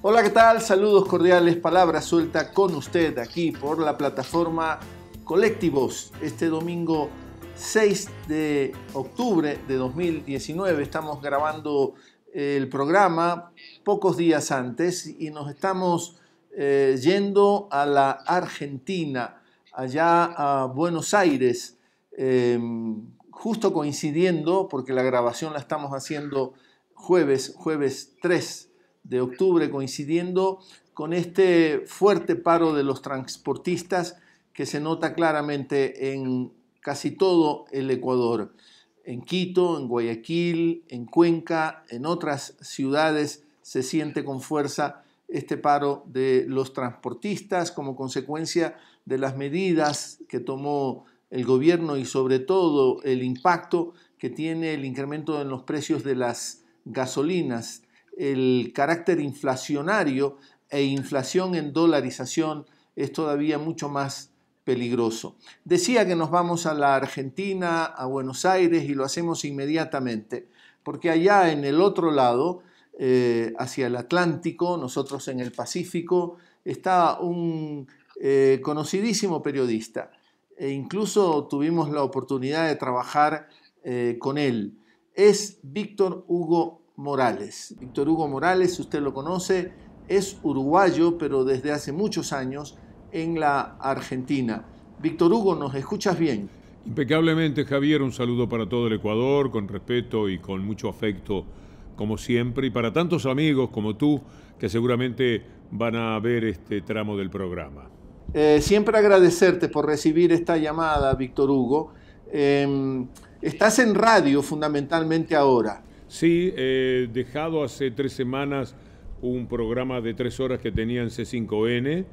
Hola, ¿qué tal? Saludos cordiales, palabra suelta con usted aquí por la plataforma Colectivos. Este domingo 6 de octubre de 2019 estamos grabando el programa pocos días antes y nos estamos eh, yendo a la Argentina, allá a Buenos Aires, em, justo coincidiendo, porque la grabación la estamos haciendo jueves, jueves 3 de octubre, coincidiendo con este fuerte paro de los transportistas que se nota claramente en casi todo el Ecuador, en Quito, en Guayaquil, en Cuenca, en otras ciudades se siente con fuerza este paro de los transportistas como consecuencia de las medidas que tomó el gobierno y sobre todo el impacto que tiene el incremento en los precios de las gasolinas el carácter inflacionario e inflación en dolarización es todavía mucho más peligroso. Decía que nos vamos a la Argentina, a Buenos Aires y lo hacemos inmediatamente, porque allá en el otro lado, eh, hacia el Atlántico, nosotros en el Pacífico, está un eh, conocidísimo periodista e incluso tuvimos la oportunidad de trabajar eh, con él. Es Víctor Hugo Morales. Víctor Hugo Morales, si usted lo conoce, es uruguayo, pero desde hace muchos años en la Argentina. Víctor Hugo, ¿nos escuchas bien? Impecablemente, Javier, un saludo para todo el Ecuador, con respeto y con mucho afecto, como siempre, y para tantos amigos como tú, que seguramente van a ver este tramo del programa. Eh, siempre agradecerte por recibir esta llamada, Víctor Hugo. Em, estás en radio fundamentalmente ahora. Sí, he eh, dejado hace tres semanas un programa de tres horas que tenía en C5N,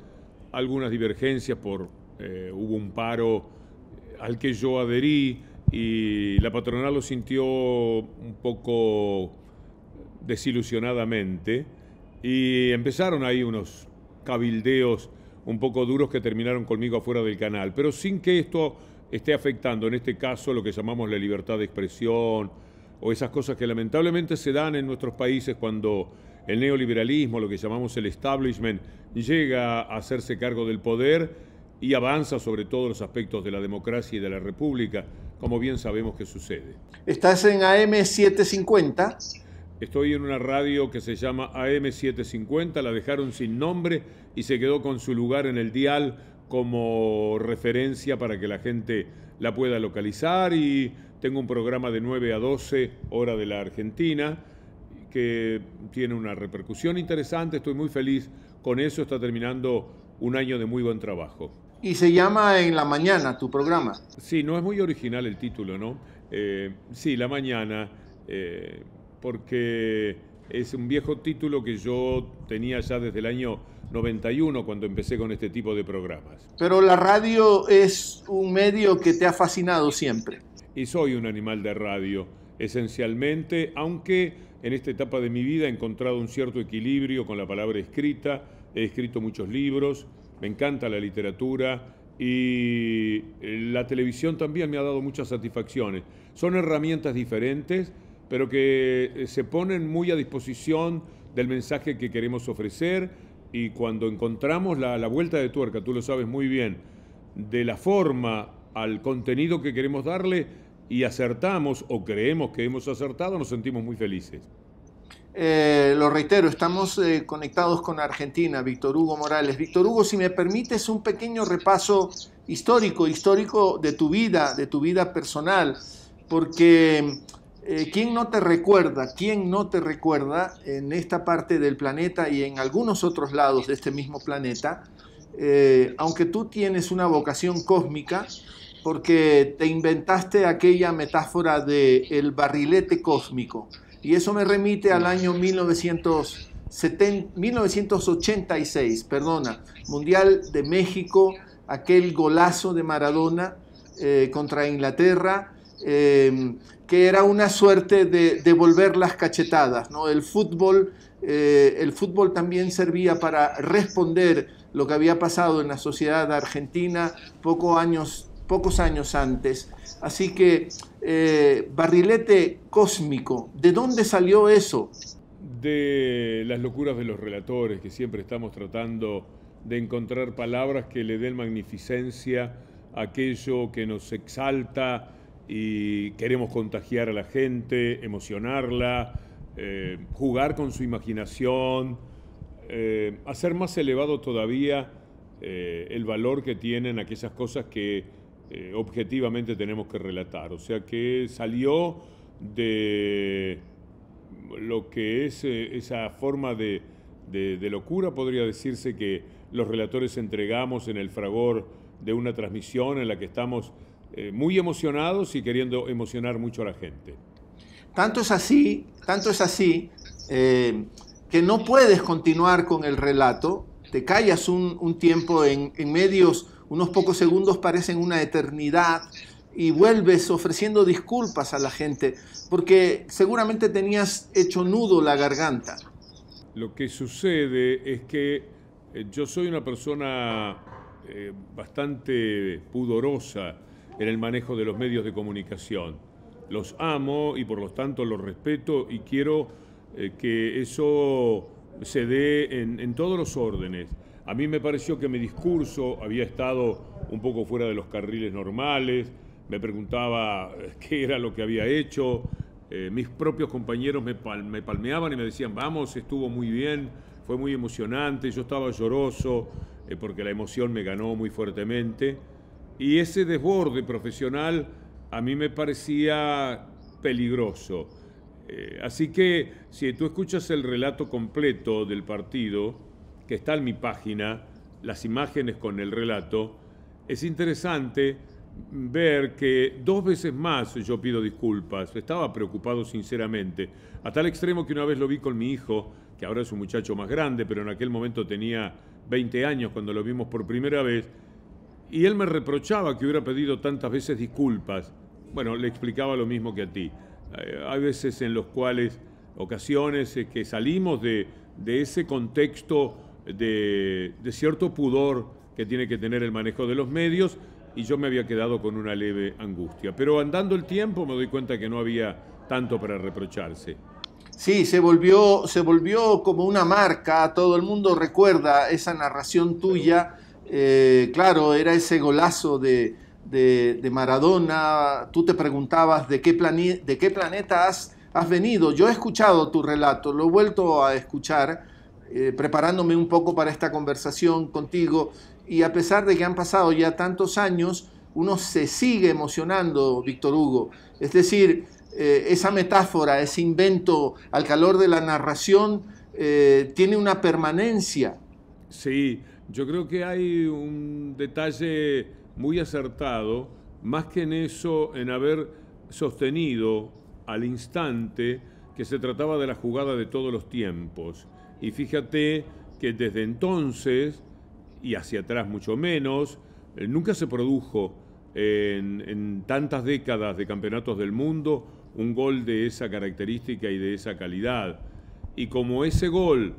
algunas divergencias por eh, hubo un paro eh, al que yo adherí y la patronal lo sintió un poco desilusionadamente y empezaron ahí unos cabildeos un poco duros que terminaron conmigo afuera del canal, pero sin que esto esté afectando en este caso lo que llamamos la libertad de expresión, o esas cosas que lamentablemente se dan en nuestros países cuando el neoliberalismo, lo que llamamos el establishment, llega a hacerse cargo del poder y avanza sobre todos los aspectos de la democracia y de la república, como bien sabemos que sucede. Estás en AM750. Estoy en una radio que se llama AM750, la dejaron sin nombre y se quedó con su lugar en el dial como referencia para que la gente la pueda localizar y tengo un programa de 9 a 12 hora de la Argentina que tiene una repercusión interesante, estoy muy feliz con eso, está terminando un año de muy buen trabajo. Y se llama En la Mañana tu programa. Sí, no es muy original el título, ¿no? Eh, sí, La Mañana, eh, porque es un viejo título que yo tenía ya desde el año 91 cuando empecé con este tipo de programas. Pero la radio es un medio que te ha fascinado siempre y soy un animal de radio, esencialmente, aunque en esta etapa de mi vida he encontrado un cierto equilibrio con la palabra escrita, he escrito muchos libros, me encanta la literatura y eh, la televisión también me ha dado muchas satisfacciones. Son herramientas diferentes, pero que eh, se ponen muy a disposición del mensaje que queremos ofrecer y cuando encontramos la, vuelta de tuerca, tú lo sabes muy bien, de la forma al contenido que queremos darle, y acertamos o creemos que hemos acertado, nos sentimos muy felices. Eh, lo reitero, estamos eh, conectados con Argentina, Víctor Hugo Morales. Víctor Hugo, si me permites un pequeño repaso histórico, histórico de tu vida, de tu vida personal, porque eh, ¿quién no te recuerda? ¿Quién no te recuerda en esta parte del planeta y en algunos otros lados de este mismo planeta? aunque tú tienes una vocación cósmica, porque te inventaste aquella metáfora de el barrilete cósmico. Y eso me remite al año 1986, perdona, Mundial de México, aquel golazo de Maradona eh, contra Inglaterra, em, que era una suerte de devolver las cachetadas. ¿no? El, fútbol, eh, el fútbol también servía para responder lo que había pasado en la sociedad argentina pocos años pocos años antes. Así que, eh, barrilete cósmico, ¿de dónde salió eso? De las locuras de los relatores, que siempre estamos tratando de encontrar palabras que le den magnificencia a aquello que nos exalta y queremos contagiar a la gente, emocionarla, eh, jugar con su imaginación, eh, hacer más elevado todavía el valor que tienen aquellas cosas que eh, objetivamente tenemos que relatar. O sea que salió de lo que es eh, esa forma de, locura, podría decirse que los relatores entregamos en el fragor de una transmisión en la que estamos eh, muy emocionados y queriendo emocionar mucho a la gente. Tanto es así, tanto es así, que no puedes continuar con el relato, te callas un, tiempo en medios unos pocos segundos parecen una eternidad y vuelves ofreciendo disculpas a la gente porque seguramente tenías hecho nudo la garganta. Lo que sucede es que eh, yo soy una persona eh, bastante pudorosa en el manejo de los medios de comunicación. Los amo y por lo tanto los respeto y quiero eh, que eso se dé en todos los órdenes. A mí me pareció que mi discurso había estado un poco fuera de los carriles normales, me preguntaba eh, qué era lo que había hecho, eh, mis propios compañeros me, palmeaban y me decían, vamos, estuvo muy bien, fue muy emocionante, yo estaba lloroso eh, porque la emoción me ganó muy fuertemente. Y ese desborde profesional a mí me parecía peligroso. así que si tú escuchas el relato completo del partido, que está en mi página, las imágenes con el relato, es interesante ver que dos veces más yo pido disculpas. Estaba preocupado sinceramente, a tal extremo que una vez lo vi con mi hijo, que ahora es un muchacho más grande, pero en aquel momento tenía 20 años cuando lo vimos por primera vez, y él me reprochaba que hubiera pedido tantas veces disculpas. Bueno, le explicaba lo mismo que a ti. Eh, hay veces en los cuales, ocasiones eh, que salimos de, de ese contexto de, cierto pudor que tiene que tener el manejo de los medios y yo me había quedado con una leve angustia. Pero andando el tiempo me doy cuenta que no había tanto para reprocharse. Sí, se volvió, se volvió como una marca, todo el mundo recuerda esa narración tuya, eh, claro, era ese golazo de, de, Maradona, tú te preguntabas de qué, de qué planeta has venido, yo he escuchado tu relato, lo he vuelto a escuchar, eh, preparándome un poco para esta conversación contigo y a pesar de que han pasado ya tantos años, uno se sigue emocionando, Víctor Hugo. Es decir, eh, esa metáfora, ese invento al calor de la narración, eh, tiene una permanencia. Sí, yo creo que hay un detalle muy acertado, más que en eso, en haber sostenido al instante que se trataba de la jugada de todos los tiempos y fíjate que desde entonces, y hacia atrás mucho menos, eh, nunca se produjo en, tantas décadas de campeonatos del mundo un gol de esa característica y de esa calidad. Y como ese gol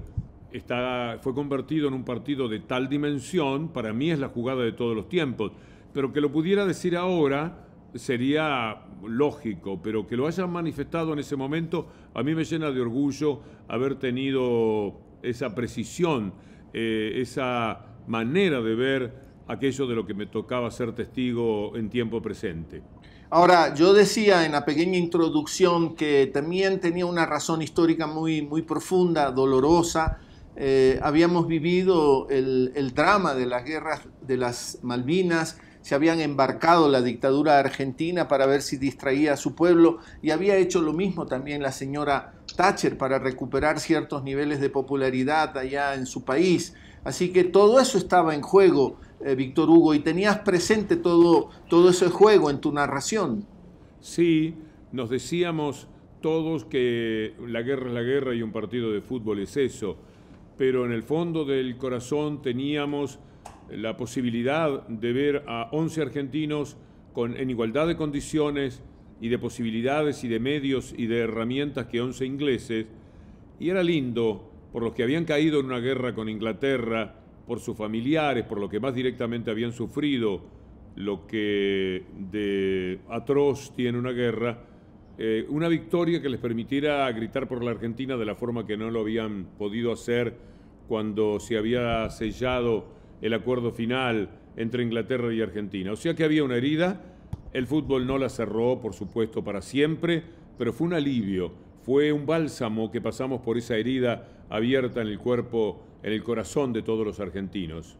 fue convertido en un partido de tal dimensión, para mí es la jugada de todos los tiempos. Pero que lo pudiera decir ahora sería lógico, pero que lo hayan manifestado en ese momento, a mí me llena de orgullo haber tenido esa precisión, eh, esa manera de ver aquello de lo que me tocaba ser testigo en tiempo presente. Ahora, yo decía en la pequeña introducción que también tenía una razón histórica muy, muy profunda, dolorosa. Eh, habíamos vivido el, drama de las guerras de las Malvinas, se habían embarcado la dictadura argentina para ver si distraía a su pueblo y había hecho lo mismo también la señora Thatcher para recuperar ciertos niveles de popularidad allá en su país. Así que todo eso estaba en juego, eh, Víctor Hugo, y tenías presente todo, todo ese juego en tu narración. Sí, nos decíamos todos que la guerra es la guerra y un partido de fútbol es eso, pero en el fondo del corazón teníamos la posibilidad de ver a 11 argentinos con, en igualdad de condiciones y de posibilidades y de medios y de herramientas que 11 ingleses, y era lindo por los que habían caído en una guerra con Inglaterra, por sus familiares, por lo que más directamente habían sufrido, lo que de atroz tiene una guerra, eh, una victoria que les permitiera gritar por la Argentina de la forma que no lo habían podido hacer cuando se había sellado el acuerdo final entre Inglaterra y Argentina. O sea que había una herida, el fútbol no la cerró, por supuesto, para siempre, pero fue un alivio, fue un bálsamo que pasamos por esa herida abierta en el cuerpo, en el corazón de todos los argentinos.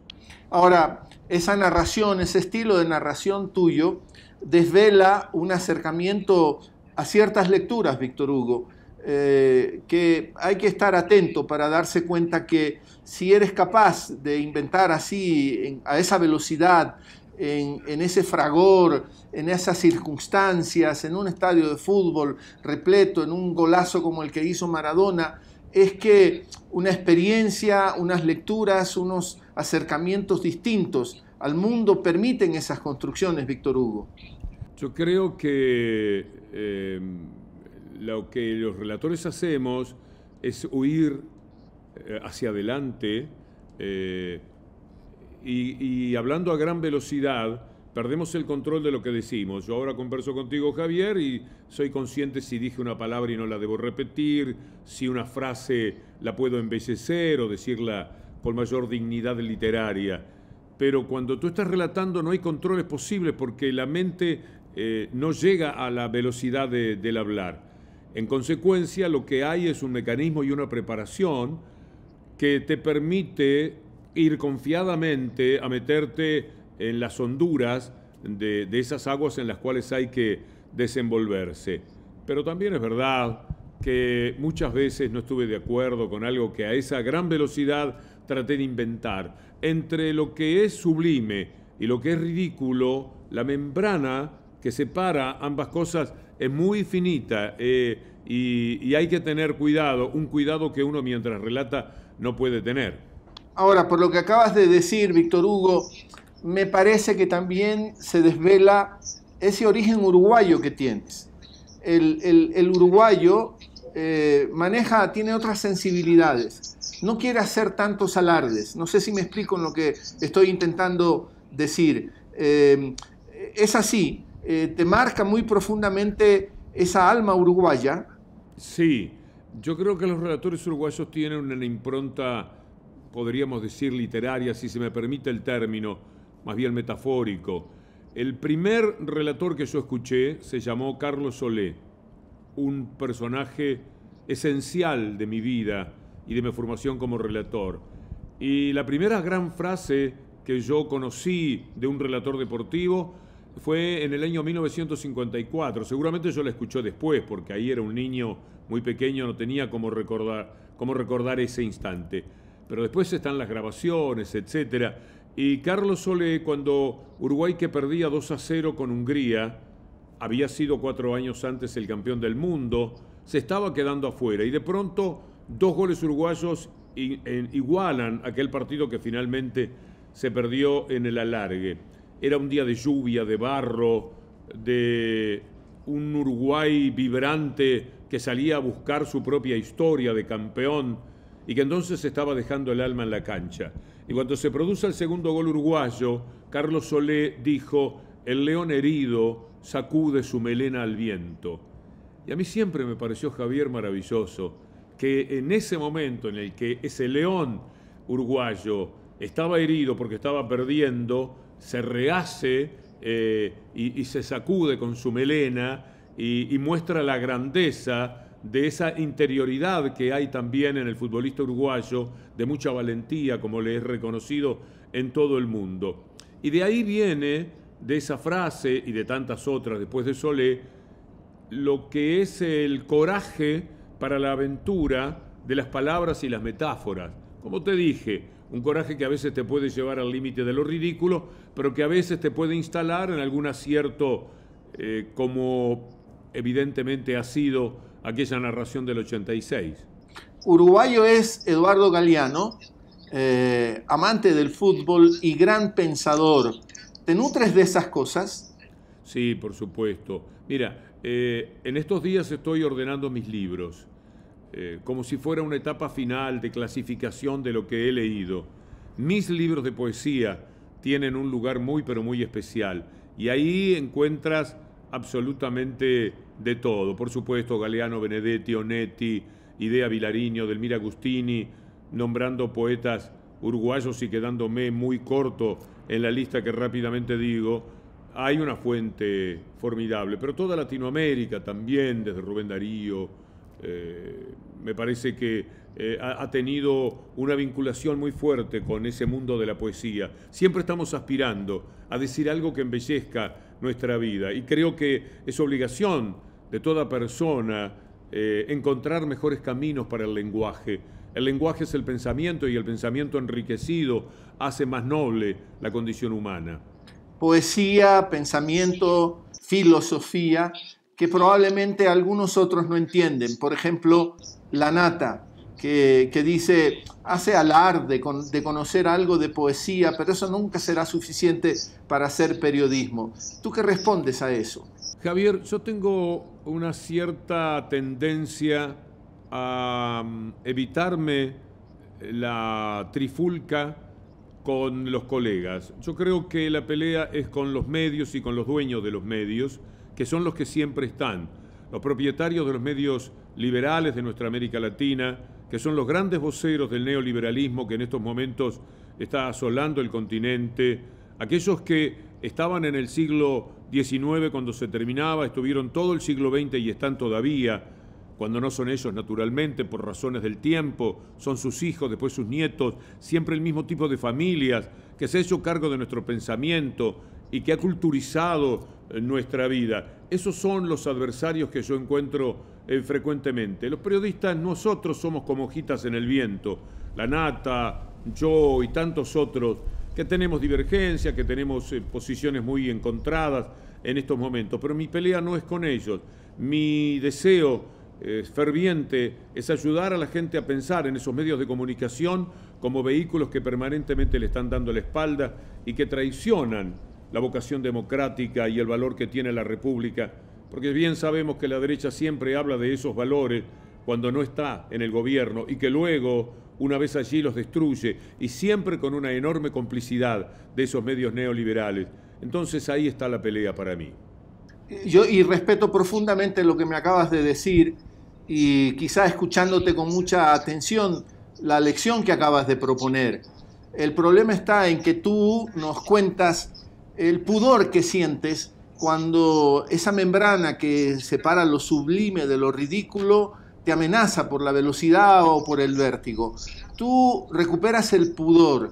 Ahora, esa narración, ese estilo de narración tuyo, desvela un acercamiento a ciertas lecturas, Víctor Hugo. Eh, que hay que estar atento para darse cuenta que si eres capaz de inventar así, a esa velocidad, en, ese fragor, en esas circunstancias, en un estadio de fútbol repleto, en un golazo como el que hizo Maradona, es que una experiencia, unas lecturas, unos acercamientos distintos al mundo permiten esas construcciones, Víctor Hugo. Yo creo que eh, lo que los relatores hacemos es huir eh, hacia adelante eh, y, hablando a gran velocidad, perdemos el control de lo que decimos. Yo ahora converso contigo, Javier, y soy consciente si dije una palabra y no la debo repetir, si una frase la puedo embellecer o decirla con mayor dignidad literaria. Pero cuando tú estás relatando no hay controles posibles porque la mente eh, no llega a la velocidad del hablar. En consecuencia, lo que hay es un mecanismo y una preparación que te permite ir confiadamente a meterte en las honduras de, esas aguas en las cuales hay que desenvolverse. Pero también es verdad que muchas veces no estuve de acuerdo con algo que a esa gran velocidad traté de inventar. Entre lo que es sublime y lo que es ridículo, la membrana que separa ambas cosas es muy finita eh, y, hay que tener cuidado, un cuidado que uno mientras relata no puede tener. Ahora, por lo que acabas de decir, Víctor Hugo, me parece que también se desvela ese origen uruguayo que tienes. El, uruguayo eh, maneja, tiene otras sensibilidades. No quiere hacer tantos alardes. No sé si me explico en lo que estoy intentando decir. Eh, es así, eh, te marca muy profundamente esa alma uruguaya. Sí, yo creo que los relatores uruguayos tienen una impronta, podríamos decir literaria, si se me permite el término, más bien metafórico. El primer relator que yo escuché se llamó Carlos Solé, un personaje esencial de mi vida y de mi formación como relator. Y la primera gran frase que yo conocí de un relator deportivo fue en el año 1954. Seguramente yo la escuché después, porque ahí era un niño muy pequeño, no tenía cómo recordar, cómo recordar ese instante. Pero después están las grabaciones, etc. Y Carlos Solé, cuando Uruguay que perdía 2 a 0 con Hungría, había sido cuatro años antes el campeón del mundo, se estaba quedando afuera. Y de pronto, dos goles uruguayos igualan aquel partido que finalmente se perdió en el alargue. Era un día de lluvia, de barro, de un Uruguay vibrante que salía a buscar su propia historia de campeón y que entonces estaba dejando el alma en la cancha. Y cuando se produce el segundo gol uruguayo, Carlos Solé dijo, el león herido sacude su melena al viento. Y a mí siempre me pareció Javier maravilloso que en ese momento en el que ese león uruguayo estaba herido porque estaba perdiendo, se rehace eh, y, se sacude con su melena y muestra la grandeza de esa interioridad que hay también en el futbolista uruguayo, de mucha valentía, como le es reconocido en todo el mundo. Y de ahí viene, de esa frase y de tantas otras después de Solé, lo que es el coraje para la aventura de las palabras y las metáforas. Como te dije, un coraje que a veces te puede llevar al límite de lo ridículo, pero que a veces te puede instalar en algún acierto eh, como evidentemente ha sido aquella narración del 86. Uruguayo es Eduardo Galeano, eh, amante del fútbol y gran pensador. ¿Te nutres de esas cosas? Sí, por supuesto. Mira, eh, en estos días estoy ordenando mis libros. Eh, como si fuera una etapa final de clasificación de lo que he leído. Mis libros de poesía tienen un lugar muy, pero muy especial. Y ahí encuentras absolutamente de todo. Por supuesto, Galeano Benedetti, Onetti, Idea Vilariño, Delmira Agustini, nombrando poetas uruguayos y quedándome muy corto en la lista que rápidamente digo, hay una fuente formidable, pero toda Latinoamérica también, desde Rubén Darío, eh, me parece que eh, ha, tenido una vinculación muy fuerte con ese mundo de la poesía. Siempre estamos aspirando a decir algo que embellezca nuestra vida y creo que es obligación de toda persona eh, encontrar mejores caminos para el lenguaje. El lenguaje es el pensamiento y el pensamiento enriquecido hace más noble la condición humana. Poesía, pensamiento, filosofía, que probablemente algunos otros no entienden. Por ejemplo, la Nata, que dice, hace alarde de conocer algo de poesía, pero eso nunca será suficiente para hacer periodismo. ¿Tú qué respondes a eso? Javier, yo tengo una cierta tendencia a mm, evitarme la trifulca con los colegas. Yo creo que la pelea es con los medios y con los dueños de los medios, que son los que siempre están los propietarios de los medios liberales de nuestra América Latina, que son los grandes voceros del neoliberalismo que en estos momentos está asolando el continente, aquellos que estaban en el siglo XIX cuando se terminaba, estuvieron todo el siglo XX y están todavía, cuando no son ellos naturalmente, por razones del tiempo, son sus hijos, después sus nietos, siempre el mismo tipo de familias, que se ha hecho cargo de nuestro pensamiento, y que ha culturizado eh, nuestra vida. Esos son los adversarios que yo encuentro eh, frecuentemente. Los periodistas nosotros somos como hojitas en el viento. La Nata, yo y tantos otros que tenemos divergencia, que tenemos eh, posiciones muy encontradas en estos momentos. Pero mi pelea no es con ellos. Mi deseo ferviente es ayudar a la gente a pensar en esos medios de comunicación como vehículos que permanentemente le están dando la espalda y que traicionan la vocación democrática y el valor que tiene la República, porque bien sabemos que la derecha siempre habla de esos valores cuando no está en el gobierno y que luego, una vez allí, los destruye y siempre con una enorme complicidad de esos medios neoliberales. Entonces ahí está la pelea para mí. Eh, yo y respeto profundamente lo que me acabas de decir y quizá escuchándote con mucha atención la lección que acabas de proponer. El problema está en que tú nos cuentas el pudor que sientes cuando esa membrana que separa lo sublime de lo ridículo te amenaza por la velocidad o por el vértigo. Tú recuperas el pudor,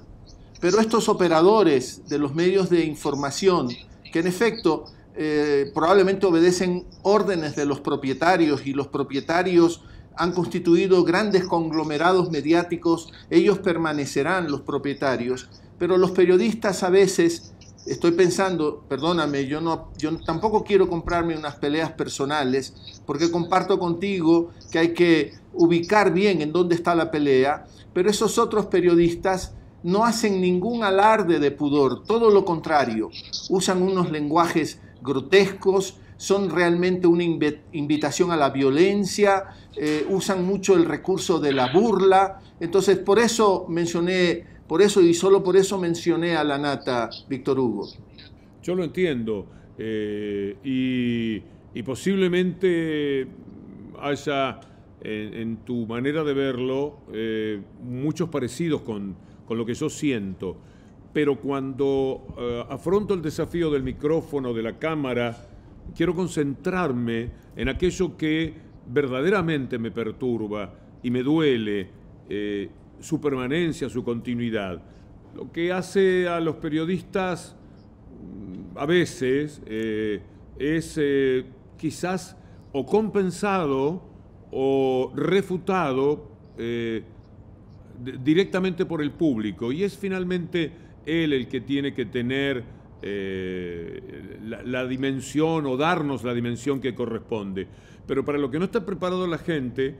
pero estos operadores de los medios de información, que en efecto eh, probablemente obedecen órdenes de los propietarios y los propietarios han constituido grandes conglomerados mediáticos, ellos permanecerán los propietarios, pero los periodistas a veces estoy pensando, perdóname, yo, no, yo tampoco quiero comprarme unas peleas personales, porque comparto contigo que hay que ubicar bien en dónde está la pelea, pero esos otros periodistas no hacen ningún alarde de pudor, todo lo contrario, usan unos lenguajes grotescos, son realmente una invitación a la violencia, eh, usan mucho el recurso de la burla, entonces por eso mencioné por eso y solo por eso mencioné a la nata, Víctor Hugo. Yo lo entiendo. Eh, y, posiblemente haya en, tu manera de verlo eh, muchos parecidos con, lo que yo siento. Pero cuando eh, afronto el desafío del micrófono, de la cámara, quiero concentrarme en aquello que verdaderamente me perturba y me duele su permanencia, su continuidad. Lo que hace a los periodistas mm, a veces eh, es eh, quizás o compensado o refutado eh, directamente por el público y es finalmente él el que tiene que tener la, dimensión o darnos la dimensión que corresponde. Pero para lo que no está preparado la gente,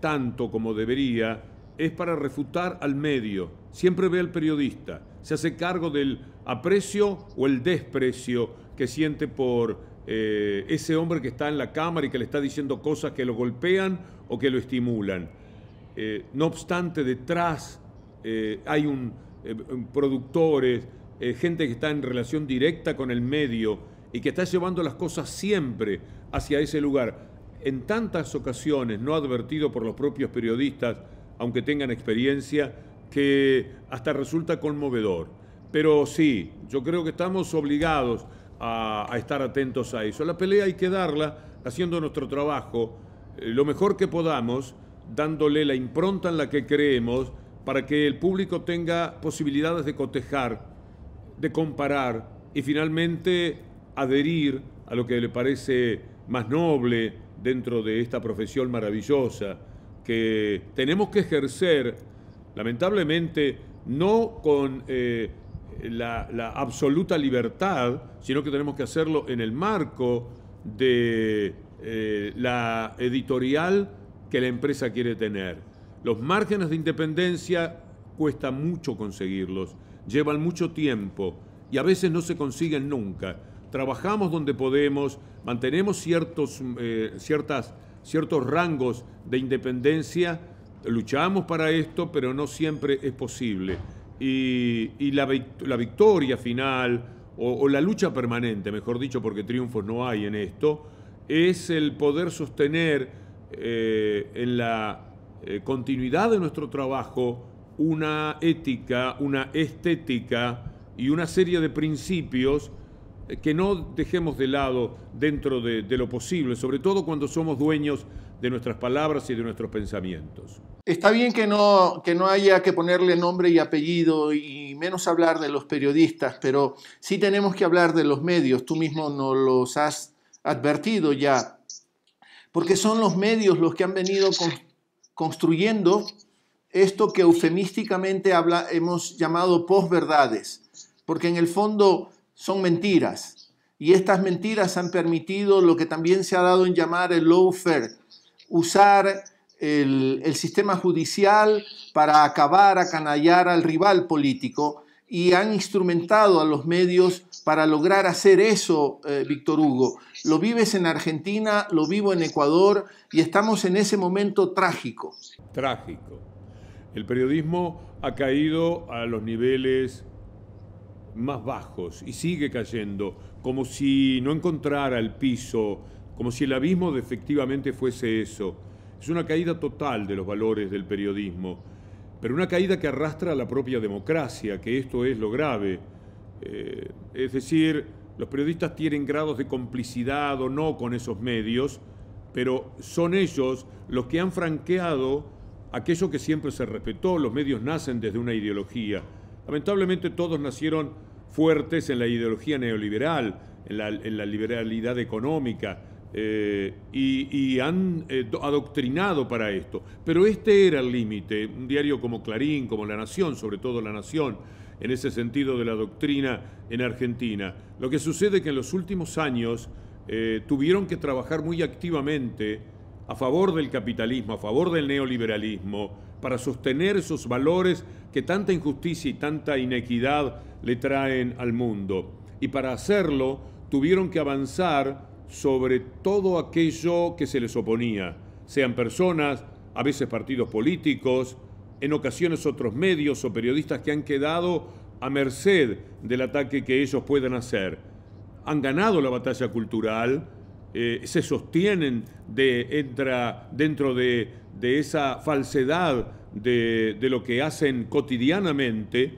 tanto como debería, es para refutar al medio. Siempre ve al periodista. Se hace cargo del aprecio o el desprecio que siente por eh, ese hombre que está en la cámara y que le está diciendo cosas que lo golpean o que lo estimulan. Eh, no obstante, detrás eh, hay un, productores, gente que está en relación directa con el medio y que está llevando las cosas siempre hacia ese lugar. En tantas ocasiones, no advertido por los propios periodistas, aunque tengan experiencia, que hasta resulta conmovedor. Pero sí, yo creo que estamos obligados a, estar atentos a eso. La pelea hay que darla haciendo nuestro trabajo eh, lo mejor que podamos, dándole la impronta en la que creemos para que el público tenga posibilidades de cotejar, de comparar y finalmente adherir a lo que le parece más noble dentro de esta profesión maravillosa que tenemos que ejercer, lamentablemente, no con eh, la, absoluta libertad, sino que tenemos que hacerlo en el marco de eh, la editorial que la empresa quiere tener. Los márgenes de independencia cuesta mucho conseguirlos, llevan mucho tiempo y a veces no se consiguen nunca. Trabajamos donde podemos, mantenemos ciertos, eh, ciertas ciertos rangos de independencia. Luchamos para esto, pero no siempre es posible. Y, y la, la, victoria final, o, la lucha permanente, mejor dicho, porque triunfos no hay en esto, es el poder sostener eh, en la eh, continuidad de nuestro trabajo una ética, una estética y una serie de principios que no dejemos de lado dentro de, lo posible, sobre todo cuando somos dueños de nuestras palabras y de nuestros pensamientos. Está bien que no, que no haya que ponerle nombre y apellido y menos hablar de los periodistas, pero sí tenemos que hablar de los medios. Tú mismo nos los has advertido ya, porque son los medios los que han venido construyendo esto que eufemísticamente hemos llamado posverdades, porque en el fondo son mentiras. Y estas mentiras han permitido lo que también se ha dado en llamar el lawfare, usar el, sistema judicial para acabar, acanallar al rival político y han instrumentado a los medios para lograr hacer eso, eh, Víctor Hugo. Lo vives en Argentina, lo vivo en Ecuador y estamos en ese momento trágico. Trágico. El periodismo ha caído a los niveles más bajos y sigue cayendo, como si no encontrara el piso, como si el abismo efectivamente fuese eso. Es una caída total de los valores del periodismo, pero una caída que arrastra a la propia democracia, que esto es lo grave. Eh, es decir, los periodistas tienen grados de complicidad o no con esos medios, pero son ellos los que han franqueado aquello que siempre se respetó. Los medios nacen desde una ideología. Lamentablemente todos nacieron fuertes en la ideología neoliberal, en la, liberalidad económica, eh, y, han eh, adoctrinado para esto. Pero este era el límite. Un diario como Clarín, como La Nación, sobre todo La Nación, en ese sentido de la doctrina en Argentina. Lo que sucede es que en los últimos años eh, tuvieron que trabajar muy activamente a favor del capitalismo, a favor del neoliberalismo, para sostener esos valores que tanta injusticia y tanta inequidad le traen al mundo. Y para hacerlo tuvieron que avanzar sobre todo aquello que se les oponía, sean personas, a veces partidos políticos, en ocasiones otros medios o periodistas que han quedado a merced del ataque que ellos puedan hacer. Han ganado la batalla cultural, eh, se sostienen de, entra dentro de, esa falsedad de, de, lo que hacen cotidianamente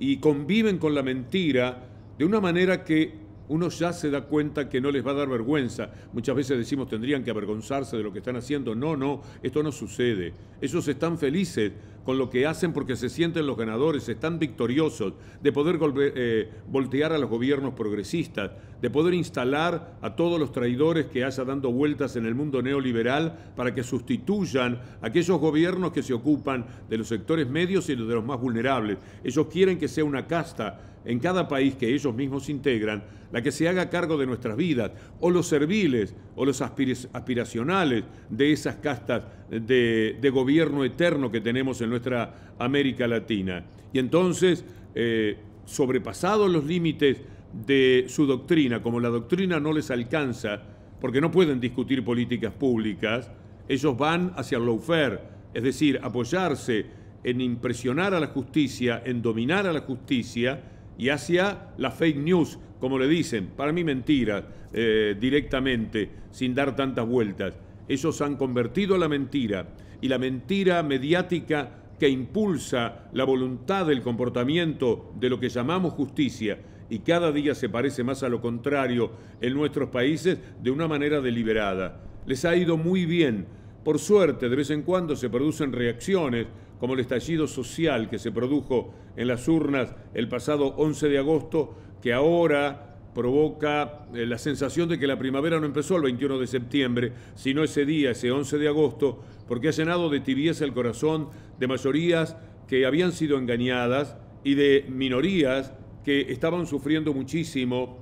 y conviven con la mentira de una manera que uno ya se da cuenta que no les va a dar vergüenza. Muchas veces decimos tendrían que avergonzarse de lo que están haciendo. No, no, esto no sucede. Ellos están felices con lo que hacen porque se sienten los ganadores, están victoriosos de poder eh, voltear a los gobiernos progresistas, de poder instalar a todos los traidores que haya dando vueltas en el mundo neoliberal para que sustituyan a aquellos gobiernos que se ocupan de los sectores medios y de los más vulnerables. Ellos quieren que sea una casta en cada país que ellos mismos integran, la que se haga cargo de nuestras vidas, o los serviles, o los aspiracionales de esas castas de, gobierno eterno que tenemos en nuestra América Latina. Y entonces, eh, sobrepasados los límites de su doctrina, como la doctrina no les alcanza, porque no pueden discutir políticas públicas, ellos van hacia el lawfare, es decir, apoyarse en impresionar a la justicia, en dominar a la justicia, y hacia la fake news, como le dicen, para mí mentira, eh, directamente, sin dar tantas vueltas. Ellos han convertido la mentira y la mentira mediática que impulsa la voluntad del comportamiento de lo que llamamos justicia y cada día se parece más a lo contrario en nuestros países de una manera deliberada. Les ha ido muy bien. Por suerte, de vez en cuando se producen reacciones como el estallido social que se produjo en las urnas el pasado 11 de agosto, que ahora provoca eh, la sensación de que la primavera no empezó el 21 de septiembre, sino ese día, ese 11 de agosto, porque ha llenado de tibieza el corazón de mayorías que habían sido engañadas y de minorías que estaban sufriendo muchísimo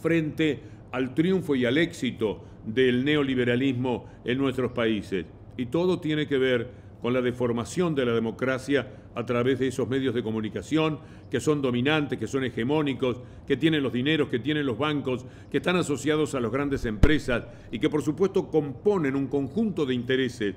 frente al triunfo y al éxito del neoliberalismo en nuestros países. Y todo tiene que ver con la deformación de la democracia a través de esos medios de comunicación que son dominantes, que son hegemónicos, que tienen los dineros, que tienen los bancos, que están asociados a las grandes empresas y que por supuesto componen un conjunto de intereses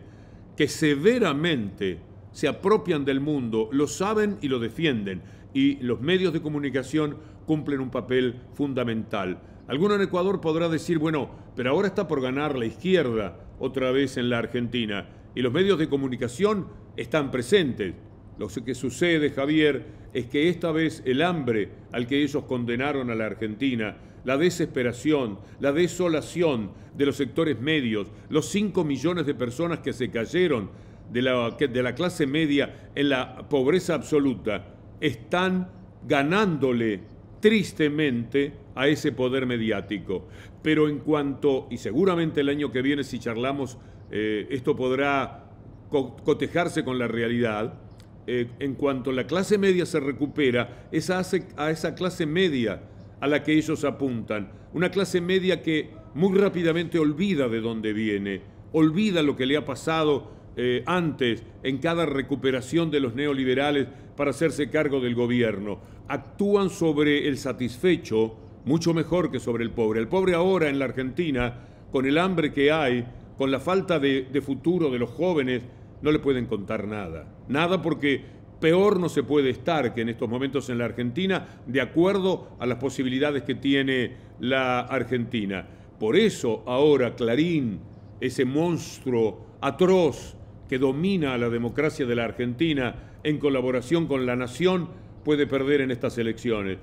que severamente se apropian del mundo, lo saben y lo defienden. Y los medios de comunicación cumplen un papel fundamental. Alguno en Ecuador podrá decir, bueno, pero ahora está por ganar la izquierda otra vez en la Argentina y los medios de comunicación están presentes. Lo que sucede, Javier, es que esta vez el hambre al que ellos condenaron a la Argentina, la desesperación, la desolación de los sectores medios, los 5 millones de personas que se cayeron de la, de la clase media en la pobreza absoluta, están ganándole tristemente a ese poder mediático. Pero en cuanto, y seguramente el año que viene si charlamos eh, esto podrá cotejarse con la realidad. Eh, en cuanto la clase media se recupera, esa a esa clase media a la que ellos apuntan, una clase media que muy rápidamente olvida de dónde viene, olvida lo que le ha pasado eh, antes en cada recuperación de los neoliberales para hacerse cargo del gobierno. Actúan sobre el satisfecho mucho mejor que sobre el pobre. El pobre ahora en la Argentina, con el hambre que hay, con la falta de, futuro de los jóvenes, no le pueden contar nada. Nada porque peor no se puede estar que en estos momentos en la Argentina, de acuerdo a las posibilidades que tiene la Argentina. Por eso ahora Clarín, ese monstruo atroz que domina a la democracia de la Argentina en colaboración con la nación, puede perder en estas elecciones.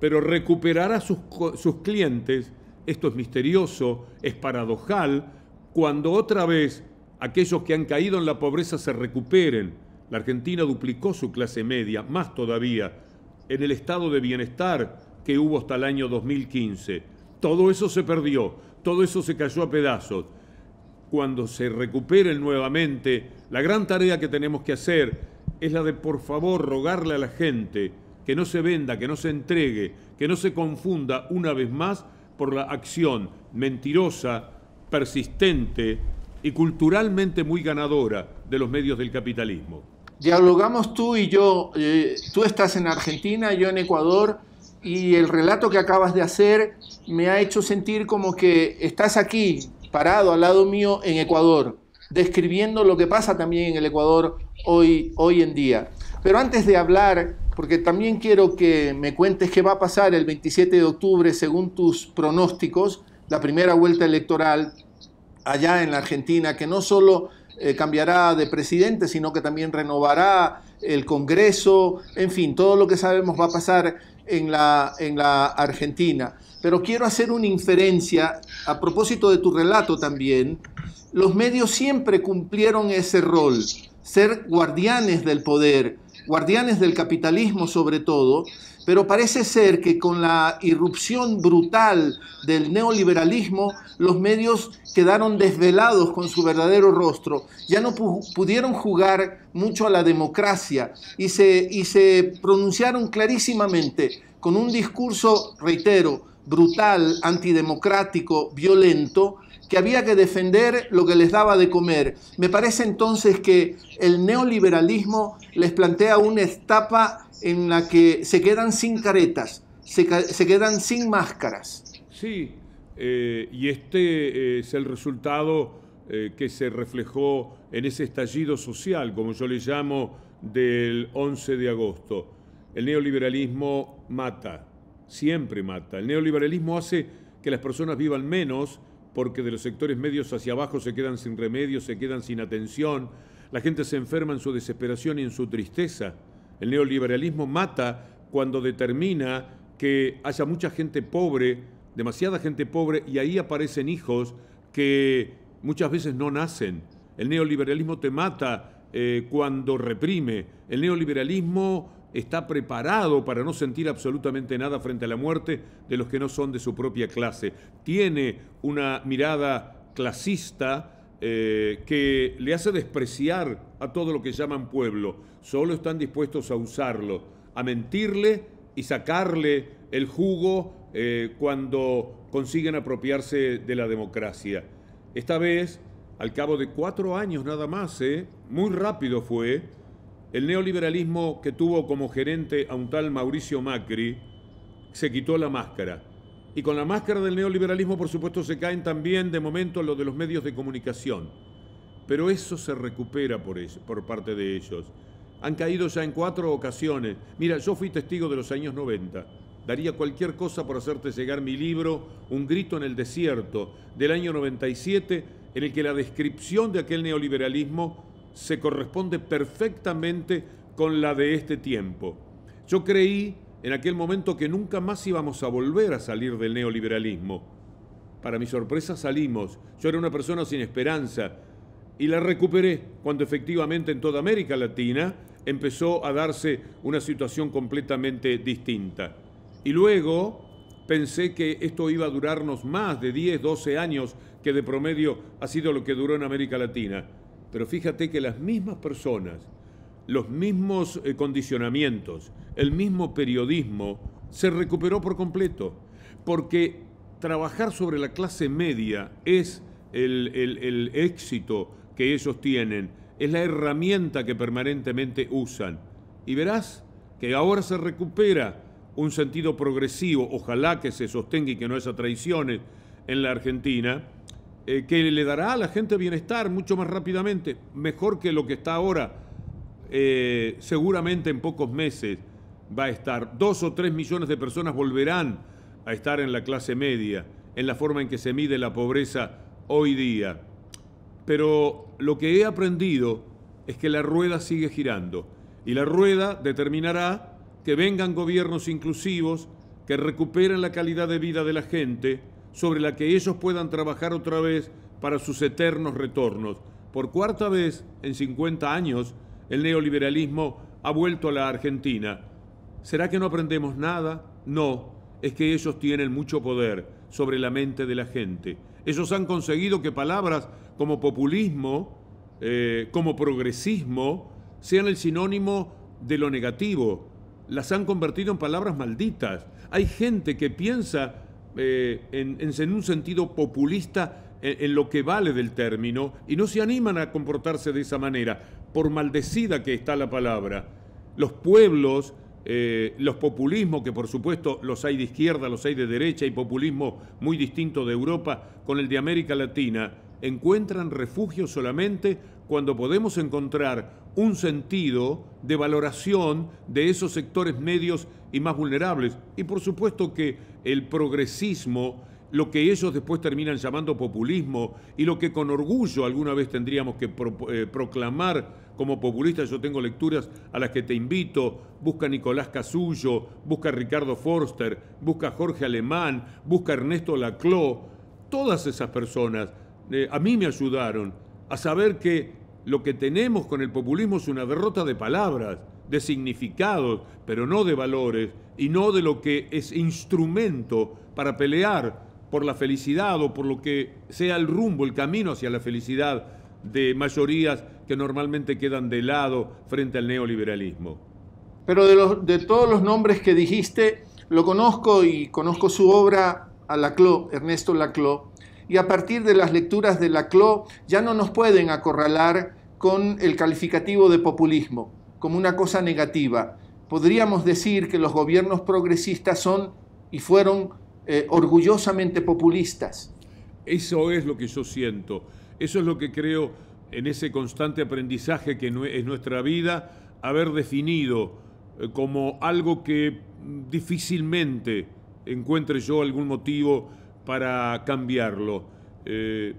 Pero recuperará sus, sus clientes, esto es misterioso, es paradojal, cuando otra vez aquellos que han caído en la pobreza se recuperen. La Argentina duplicó su clase media, más todavía, en el estado de bienestar que hubo hasta el año 2015. Todo eso se perdió, todo eso se cayó a pedazos. Cuando se recuperen nuevamente, la gran tarea que tenemos que hacer es la de, por favor, rogarle a la gente que no se venda, que no se entregue, que no se confunda una vez más por la acción mentirosa, persistente y culturalmente muy ganadora de los medios del capitalismo. Dialogamos tú y yo, eh, tú estás en Argentina, yo en Ecuador, y el relato que acabas de hacer me ha hecho sentir como que estás aquí, parado al lado mío en Ecuador, describiendo lo que pasa también en el Ecuador hoy, hoy en día. Pero antes de hablar, porque también quiero que me cuentes qué va a pasar el 27 de octubre según tus pronósticos, la primera vuelta electoral, allá en la Argentina, que no solo eh, cambiará de presidente, sino que también renovará el Congreso, en fin, todo lo que sabemos va a pasar en la, en la Argentina. Pero quiero hacer una inferencia a propósito de tu relato también. Los medios siempre cumplieron ese rol, ser guardianes del poder, guardianes del capitalismo sobre todo, pero parece ser que con la irrupción brutal del neoliberalismo, los medios quedaron desvelados con su verdadero rostro. Ya no pudieron jugar mucho a la democracia y se, y se pronunciaron clarísimamente con un discurso, reitero, brutal, antidemocrático, violento, que había que defender lo que les daba de comer. Me parece entonces que el neoliberalismo les plantea una etapa en la que se quedan sin caretas, se, quedan sin máscaras. Sí, eh, y este eh, es el resultado eh, que se reflejó en ese estallido social, como yo le llamo, del 11 de agosto. El neoliberalismo mata, siempre mata. El neoliberalismo hace que las personas vivan menos porque de los sectores medios hacia abajo se quedan sin remedio, se quedan sin atención, la gente se enferma en su desesperación y en su tristeza. El neoliberalismo mata cuando determina que haya mucha gente pobre, demasiada gente pobre, y ahí aparecen hijos que muchas veces no nacen. El neoliberalismo te mata eh, cuando reprime. El neoliberalismo está preparado para no sentir absolutamente nada frente a la muerte de los que no son de su propia clase. Tiene una mirada clasista eh, que le hace despreciar a todo lo que llaman pueblo. Solo están dispuestos a usarlo, a mentirle y sacarle el jugo eh, cuando consiguen apropiarse de la democracia. Esta vez, al cabo de cuatro años nada más, eh, muy rápido fue, el neoliberalismo que tuvo como gerente a un tal Mauricio Macri se quitó la máscara y con la máscara del neoliberalismo, por supuesto, se caen también de momento lo de los medios de comunicación. Pero eso se recupera por, por parte de ellos. Han caído ya en cuatro ocasiones. Mira, yo fui testigo de los años 90. Daría cualquier cosa por hacerte llegar mi libro, Un grito en el desierto, del año 97, en el que la descripción de aquel neoliberalismo se corresponde perfectamente con la de este tiempo. Yo creí en aquel momento que nunca más íbamos a volver a salir del neoliberalismo. Para mi sorpresa salimos, yo era una persona sin esperanza y la recuperé cuando efectivamente en toda América Latina empezó a darse una situación completamente distinta. Y luego pensé que esto iba a durarnos más de 10, 12 años, que de promedio ha sido lo que duró en América Latina. Pero fíjate que las mismas personas los mismos eh, condicionamientos, el mismo periodismo, se recuperó por completo, porque trabajar sobre la clase media es el, éxito que ellos tienen, es la herramienta que permanentemente usan. Y verás que ahora se recupera un sentido progresivo, ojalá que se sostenga y que no haya traiciones en la Argentina, eh, que le dará a la gente bienestar mucho más rápidamente, mejor que lo que está ahora eh, seguramente en pocos meses va a estar. Dos o tres millones de personas volverán a estar en la clase media, en la forma en que se mide la pobreza hoy día. Pero lo que he aprendido es que la rueda sigue girando y la rueda determinará que vengan gobiernos inclusivos que recuperen la calidad de vida de la gente sobre la que ellos puedan trabajar otra vez para sus eternos retornos. Por cuarta vez en 50 años, el neoliberalismo ha vuelto a la Argentina. ¿Será que no aprendemos nada? No, es que ellos tienen mucho poder sobre la mente de la gente. Ellos han conseguido que palabras como populismo, eh, como progresismo, sean el sinónimo de lo negativo. Las han convertido en palabras malditas. Hay gente que piensa eh, en, un sentido populista en lo que vale del término y no se animan a comportarse de esa manera por maldecida que está la palabra. Los pueblos, eh, los populismos, que por supuesto los hay de izquierda, los hay de derecha, y populismo muy distinto de Europa con el de América Latina, encuentran refugio solamente cuando podemos encontrar un sentido de valoración de esos sectores medios y más vulnerables. Y por supuesto que el progresismo lo que ellos después terminan llamando populismo y lo que con orgullo alguna vez tendríamos que eh, proclamar como populistas. Yo tengo lecturas a las que te invito. Busca Nicolás Casullo, busca Ricardo Forster, busca Jorge Alemán, busca Ernesto Laclo, Todas esas personas eh, a mí me ayudaron a saber que lo que tenemos con el populismo es una derrota de palabras, de significados, pero no de valores y no de lo que es instrumento para pelear por la felicidad o por lo que sea el rumbo, el camino hacia la felicidad de mayorías que normalmente quedan de lado frente al neoliberalismo. Pero de, los, de todos los nombres que dijiste, lo conozco y conozco su obra a Laclau, Ernesto Laclau, y a partir de las lecturas de Laclau ya no nos pueden acorralar con el calificativo de populismo, como una cosa negativa. Podríamos decir que los gobiernos progresistas son y fueron eh, orgullosamente populistas. Eso es lo que yo siento, eso es lo que creo en ese constante aprendizaje que es nuestra vida, haber definido eh, como algo que mm, difícilmente encuentre yo algún motivo para cambiarlo. Eh,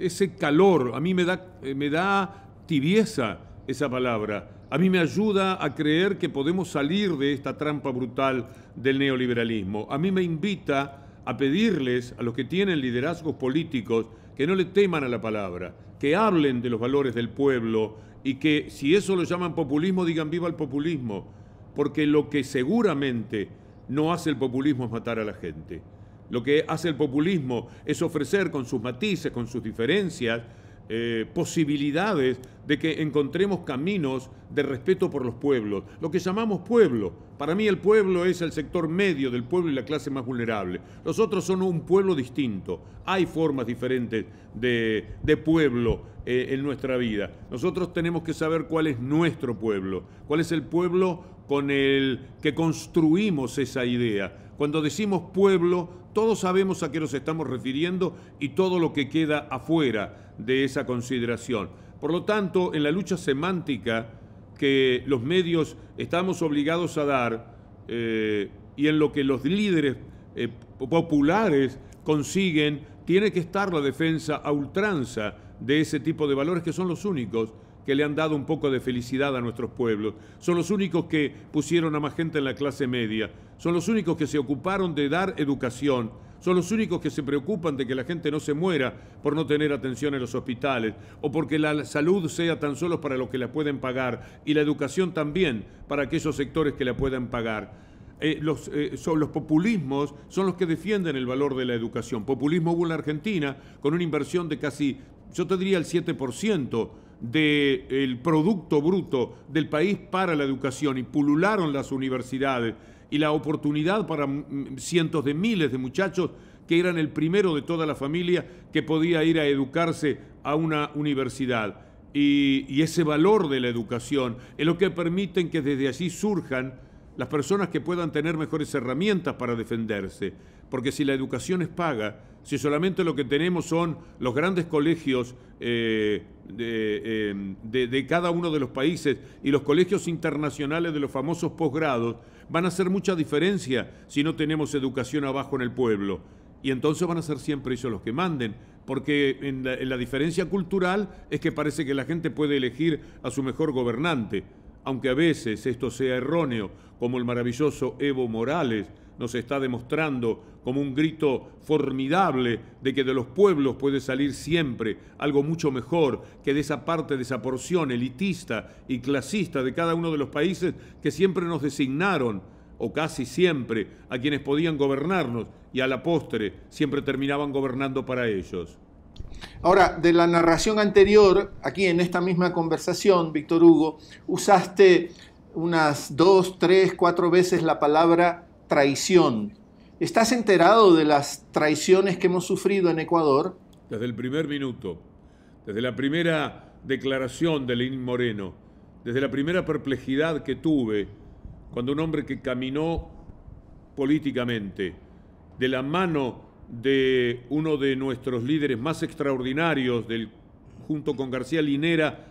ese calor, a mí me da, me da tibieza esa palabra, a mí me ayuda a creer que podemos salir de esta trampa brutal del neoliberalismo. A mí me invita a pedirles a los que tienen liderazgos políticos que no le teman a la palabra, que hablen de los valores del pueblo y que si eso lo llaman populismo, digan viva el populismo, porque lo que seguramente no hace el populismo es matar a la gente. Lo que hace el populismo es ofrecer con sus matices, con sus diferencias, eh, posibilidades de que encontremos caminos de respeto por los pueblos, lo que llamamos pueblo. Para mí el pueblo es el sector medio del pueblo y la clase más vulnerable. Los otros son un pueblo distinto. Hay formas diferentes de, pueblo eh, en nuestra vida. Nosotros tenemos que saber cuál es nuestro pueblo, cuál es el pueblo con el que construimos esa idea. Cuando decimos pueblo, todos sabemos a qué nos estamos refiriendo y todo lo que queda afuera de esa consideración. Por lo tanto, en la lucha semántica que los medios estamos obligados a dar eh, y en lo que los líderes eh, populares consiguen, tiene que estar la defensa a ultranza de ese tipo de valores que son los únicos que le han dado un poco de felicidad a nuestros pueblos. Son los únicos que pusieron a más gente en la clase media. Son los únicos que se ocuparon de dar educación son los únicos que se preocupan de que la gente no se muera por no tener atención en los hospitales o porque la salud sea tan solo para los que la pueden pagar y la educación también para aquellos sectores que la puedan pagar. Eh, los, eh, son los populismos son los que defienden el valor de la educación. Populismo hubo en la Argentina con una inversión de casi, yo te diría el 7% del producto bruto del país para la educación y pulularon las universidades y la oportunidad para mm, cientos de miles de muchachos que eran el primero de toda la familia que podía ir a educarse a una universidad. Y, ese valor de la educación es lo que permite que desde allí surjan las personas que puedan tener mejores herramientas para defenderse, porque si la educación es paga, si solamente lo que tenemos son los grandes colegios eh, em, de, cada uno de los países y los colegios internacionales de los famosos posgrados, van a hacer mucha diferencia si no tenemos educación abajo en el pueblo. Y entonces van a ser siempre ellos los que manden, porque en la diferencia cultural es que parece que la gente puede elegir a su mejor gobernante aunque a veces esto sea erróneo, como el maravilloso Evo Morales nos está demostrando como un grito formidable de que de los pueblos puede salir siempre algo mucho mejor que de esa parte, de esa porción elitista y clasista de cada uno de los países que siempre nos designaron, o casi siempre, a quienes podían gobernarnos y a la postre siempre terminaban gobernando para ellos. Ahora, de la narración anterior, aquí en esta misma conversación, Víctor Hugo, usaste unas dos, tres, cuatro veces la palabra traición. ¿Estás enterado de las traiciones que hemos sufrido en Ecuador? Desde el primer minuto, desde la primera declaración de Lenín Moreno, desde la primera perplejidad que tuve cuando un hombre que caminó políticamente de la mano de uno de nuestros líderes más extraordinarios, junto con García Linera,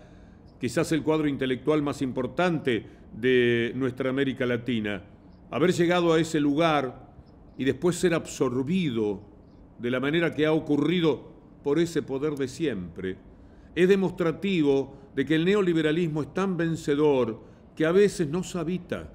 quizás el cuadro intelectual más importante de nuestra América Latina. Haber llegado a ese lugar y después ser absorbido de la manera que ha ocurrido por ese poder de siempre, es demostrativo de que el neoliberalismo es tan vencedor que a veces se habita,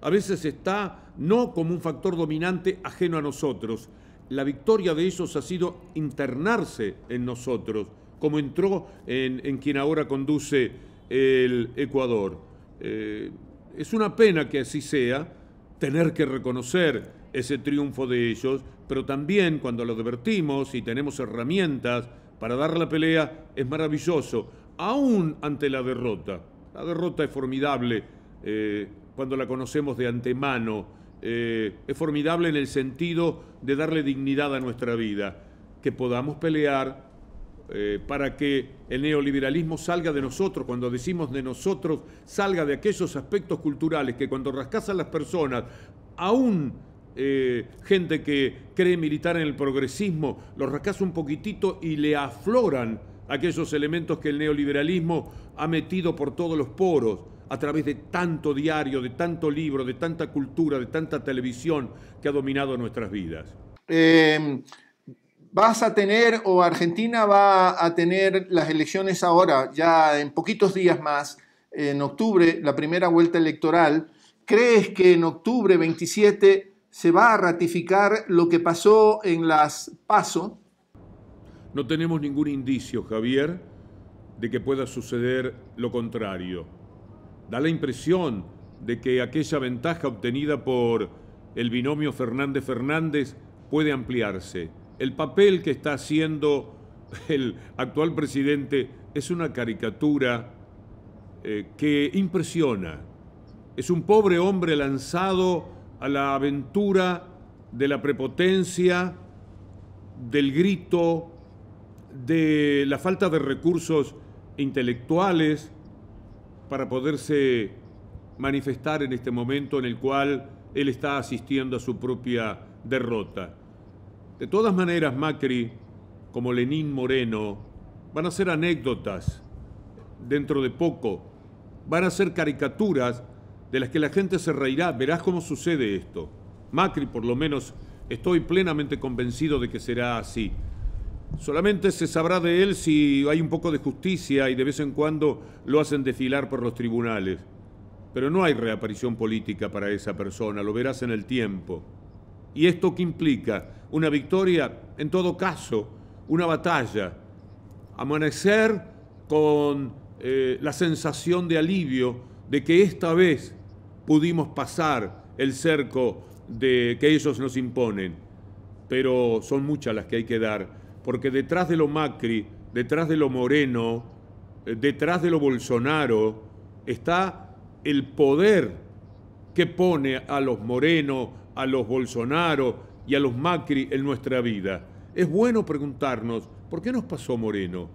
a veces está no como un factor dominante ajeno a nosotros, la victoria de ellos ha sido internarse en nosotros, como entró en, quien ahora conduce el Ecuador. Eh, es una pena que así sea, tener que reconocer ese triunfo de ellos, pero también cuando lo divertimos y tenemos herramientas para dar la pelea, es maravilloso, aún ante la derrota. La derrota es formidable eh, cuando la conocemos de antemano eh, es formidable en el sentido de darle dignidad a nuestra vida, que podamos pelear eh, para que el neoliberalismo salga de nosotros, cuando decimos de nosotros, salga de aquellos aspectos culturales que cuando rascasan las personas, aún eh, gente que cree militar en el progresismo, lo rascas un poquitito y le afloran aquellos elementos que el neoliberalismo ha metido por todos los poros a través de tanto diario, de tanto libro, de tanta cultura, de tanta televisión que ha dominado nuestras vidas? Em, vas a tener, o Argentina va a tener las elecciones ahora, ya en poquitos días más, en octubre, la primera vuelta electoral. ¿Crees que en octubre 27 se va a ratificar lo que pasó en las PASO? No tenemos ningún indicio, Javier, de que pueda suceder lo contrario. Da la impresión de que aquella ventaja obtenida por el binomio Fernández-Fernández puede ampliarse. El papel que está haciendo el actual presidente es una caricatura eh, que impresiona. Es un pobre hombre lanzado a la aventura de la prepotencia, del grito, de la falta de recursos intelectuales, para poderse manifestar en este momento en el cual él está asistiendo a su propia derrota. De todas maneras, Macri, como Lenín Moreno, van a ser anécdotas dentro de poco, van a ser caricaturas de las que la gente se reirá, verás cómo sucede esto. Macri, por lo menos, estoy plenamente convencido de que será así. Solamente se sabrá de él si hay un poco de justicia y de vez en cuando lo hacen desfilar por los tribunales. Pero no hay reaparición política para esa persona, lo verás en el tiempo. ¿Y esto qué implica? Una victoria, en todo caso, una batalla. Amanecer con eh, la sensación de alivio de que esta vez pudimos pasar el cerco de, que ellos nos imponen. Pero son muchas las que hay que dar porque detrás de lo Macri, detrás de lo Moreno, eh, detrás de lo Bolsonaro, está el poder que pone a los Moreno, a los Bolsonaro y a los Macri en nuestra vida. Es bueno preguntarnos, ¿por qué nos pasó Moreno?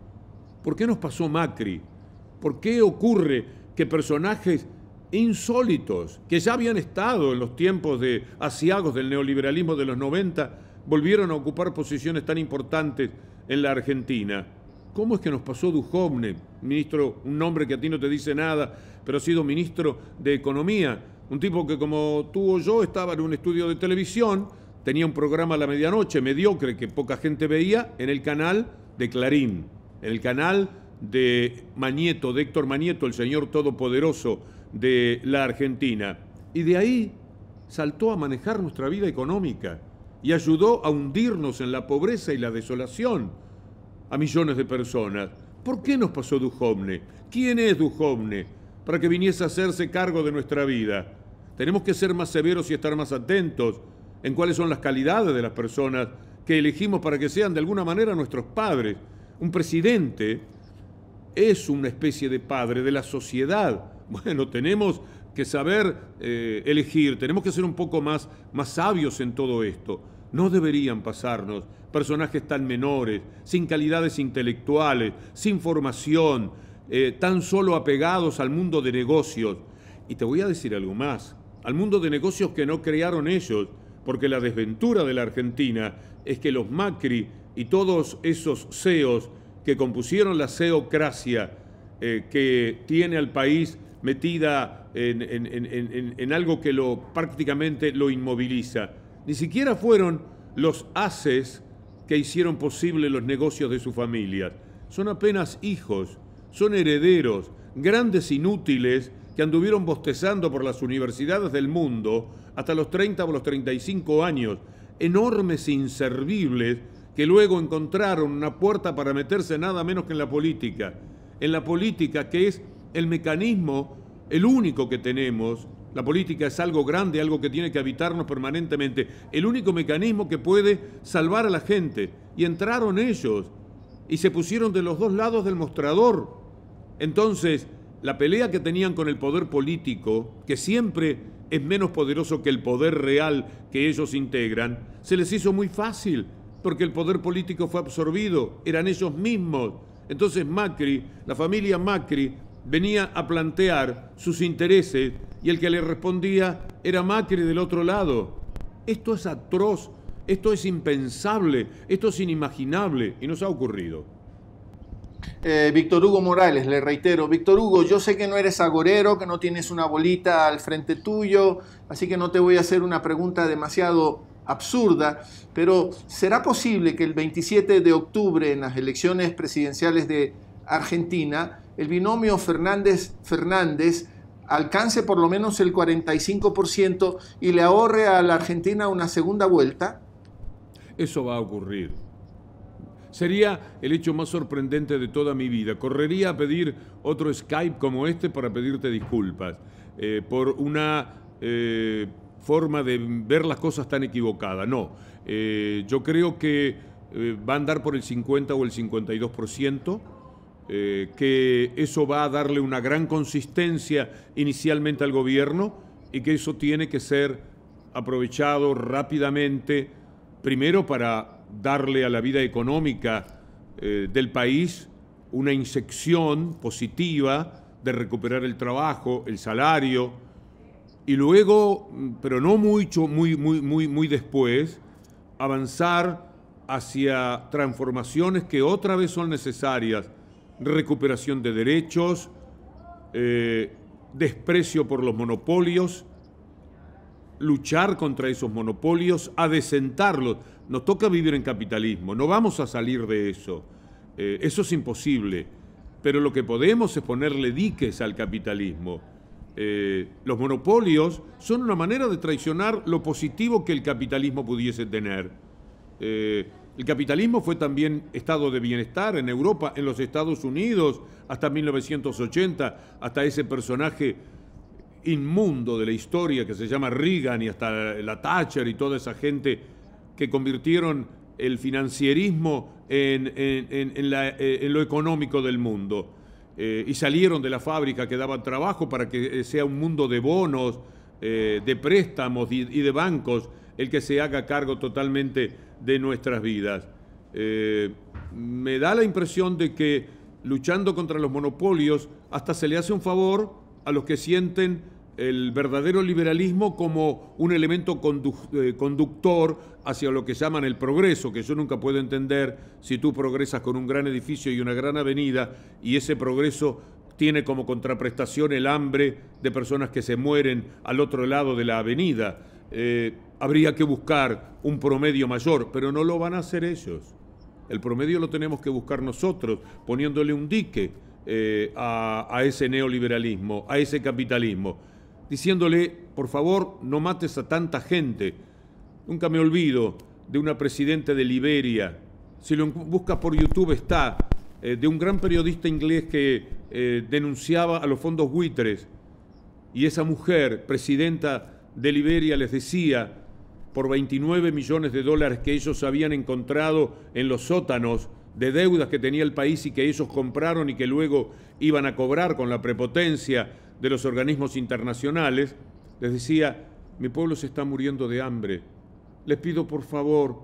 ¿Por qué nos pasó Macri? ¿Por qué ocurre que personajes insólitos, que ya habían estado en los tiempos de asiagos del neoliberalismo de los 90, volvieron a ocupar posiciones tan importantes en la Argentina. ¿Cómo es que nos pasó Dujovne, ministro, un nombre que a ti no te dice nada, pero ha sido ministro de Economía? Un tipo que como tú o yo estaba en un estudio de televisión, tenía un programa a la medianoche mediocre que poca gente veía en el canal de Clarín, en el canal de Mañeto, de Héctor Mañeto, el señor todopoderoso de la Argentina. Y de ahí saltó a manejar nuestra vida económica y ayudó a hundirnos en la pobreza y la desolación a millones de personas. ¿Por qué nos pasó Duhovne? ¿Quién es Duhovne? Para que viniese a hacerse cargo de nuestra vida. Tenemos que ser más severos y estar más atentos en cuáles son las calidades de las personas que elegimos para que sean de alguna manera nuestros padres. Un presidente es una especie de padre de la sociedad. Bueno, tenemos que saber eh, elegir, tenemos que ser un poco más, más sabios en todo esto. No deberían pasarnos personajes tan menores, sin calidades intelectuales, sin formación, eh, tan solo apegados al mundo de negocios. Y te voy a decir algo más, al mundo de negocios que no crearon ellos, porque la desventura de la Argentina es que los Macri y todos esos CEOs que compusieron la CEOcracia, eh, que tiene al país metida en, algo que prácticamente lo inmoviliza, ni siquiera fueron los haces que hicieron posible los negocios de sus familias. Son apenas hijos, son herederos, grandes inútiles que anduvieron bostezando por las universidades del mundo hasta los 30 o los 35 años, enormes e inservibles que luego encontraron una puerta para meterse nada menos que en la política, en la política que es el mecanismo, el único que tenemos la política es algo grande, algo que tiene que habitarnos permanentemente. El único mecanismo que puede salvar a la gente. Y entraron ellos y se pusieron de los dos lados del mostrador. Entonces, la pelea que tenían con el poder político, que siempre es menos poderoso que el poder real que ellos integran, se les hizo muy fácil, porque el poder político fue absorbido, eran ellos mismos. Entonces Macri, la familia Macri, venía a plantear sus intereses y el que le respondía era Macri del otro lado. Esto es atroz, esto es impensable, esto es inimaginable y nos ha ocurrido. Eh, Víctor Hugo Morales, le reitero, Víctor Hugo, yo sé que no eres agorero, que no tienes una bolita al frente tuyo, así que no te voy a hacer una pregunta demasiado absurda, pero ¿será posible que el 27 de octubre en las elecciones presidenciales de Argentina, el binomio Fernández-Fernández alcance por lo menos el 45% y le ahorre a la Argentina una segunda vuelta? Eso va a ocurrir. Sería el hecho más sorprendente de toda mi vida. Correría a pedir otro Skype como este para pedirte disculpas eh, por una eh, forma de ver las cosas tan equivocada. No, eh, yo creo que va a andar por el 50 o el 52%. Eh, que eso va a darle una gran consistencia inicialmente al gobierno y que eso tiene que ser aprovechado rápidamente, primero para darle a la vida económica eh, del país una inyección positiva de recuperar el trabajo, el salario, y luego, mm, pero no mucho, muy, muy, muy, muy después, avanzar hacia transformaciones que otra vez son necesarias recuperación de derechos, eh, desprecio por los monopolios, luchar contra esos monopolios, adecentarlos. Nos toca vivir en capitalismo, no vamos a salir de eso. Eh, eso es imposible. Pero lo que podemos es ponerle diques al capitalismo. Eh, los monopolios son una manera de traicionar lo positivo que el capitalismo pudiese tener. El capitalismo fue también estado de bienestar en Europa, en los Estados Unidos, hasta 1980, hasta ese personaje inmundo de la historia que se llama Reagan y hasta la Thatcher y toda esa gente que convirtieron el financierismo en, eh, lo económico del mundo. Eh, y salieron de la fábrica que daba trabajo para que eh, sea un mundo de bonos, de préstamos y de bancos el que se haga cargo totalmente de nuestras vidas. Eh, me da la impresión de que luchando contra los monopolios hasta se le hace un favor a los que sienten el verdadero liberalismo como un elemento eh, conductor hacia lo que llaman el progreso, que yo nunca puedo entender si tú progresas con un gran edificio y una gran avenida y ese progreso tiene como contraprestación el hambre de personas que se mueren al otro lado de la avenida. Eh, habría que buscar un promedio mayor, pero no lo van a hacer ellos. El promedio lo tenemos que buscar nosotros, poniéndole un dique eh, a, ese neoliberalismo, a ese capitalismo, diciéndole, por favor, no mates a tanta gente. Nunca me olvido de una presidenta de Liberia, si lo buscas por YouTube está, eh, de un gran periodista inglés que denunciaba a los fondos buitres. Y esa mujer, presidenta de Liberia les decía, por 29 millones de dólares que ellos habían encontrado en los sótanos de deudas que tenía el país y que ellos compraron y que luego iban a cobrar con la prepotencia de los organismos internacionales, les decía, mi pueblo se está muriendo de hambre. Les pido por favor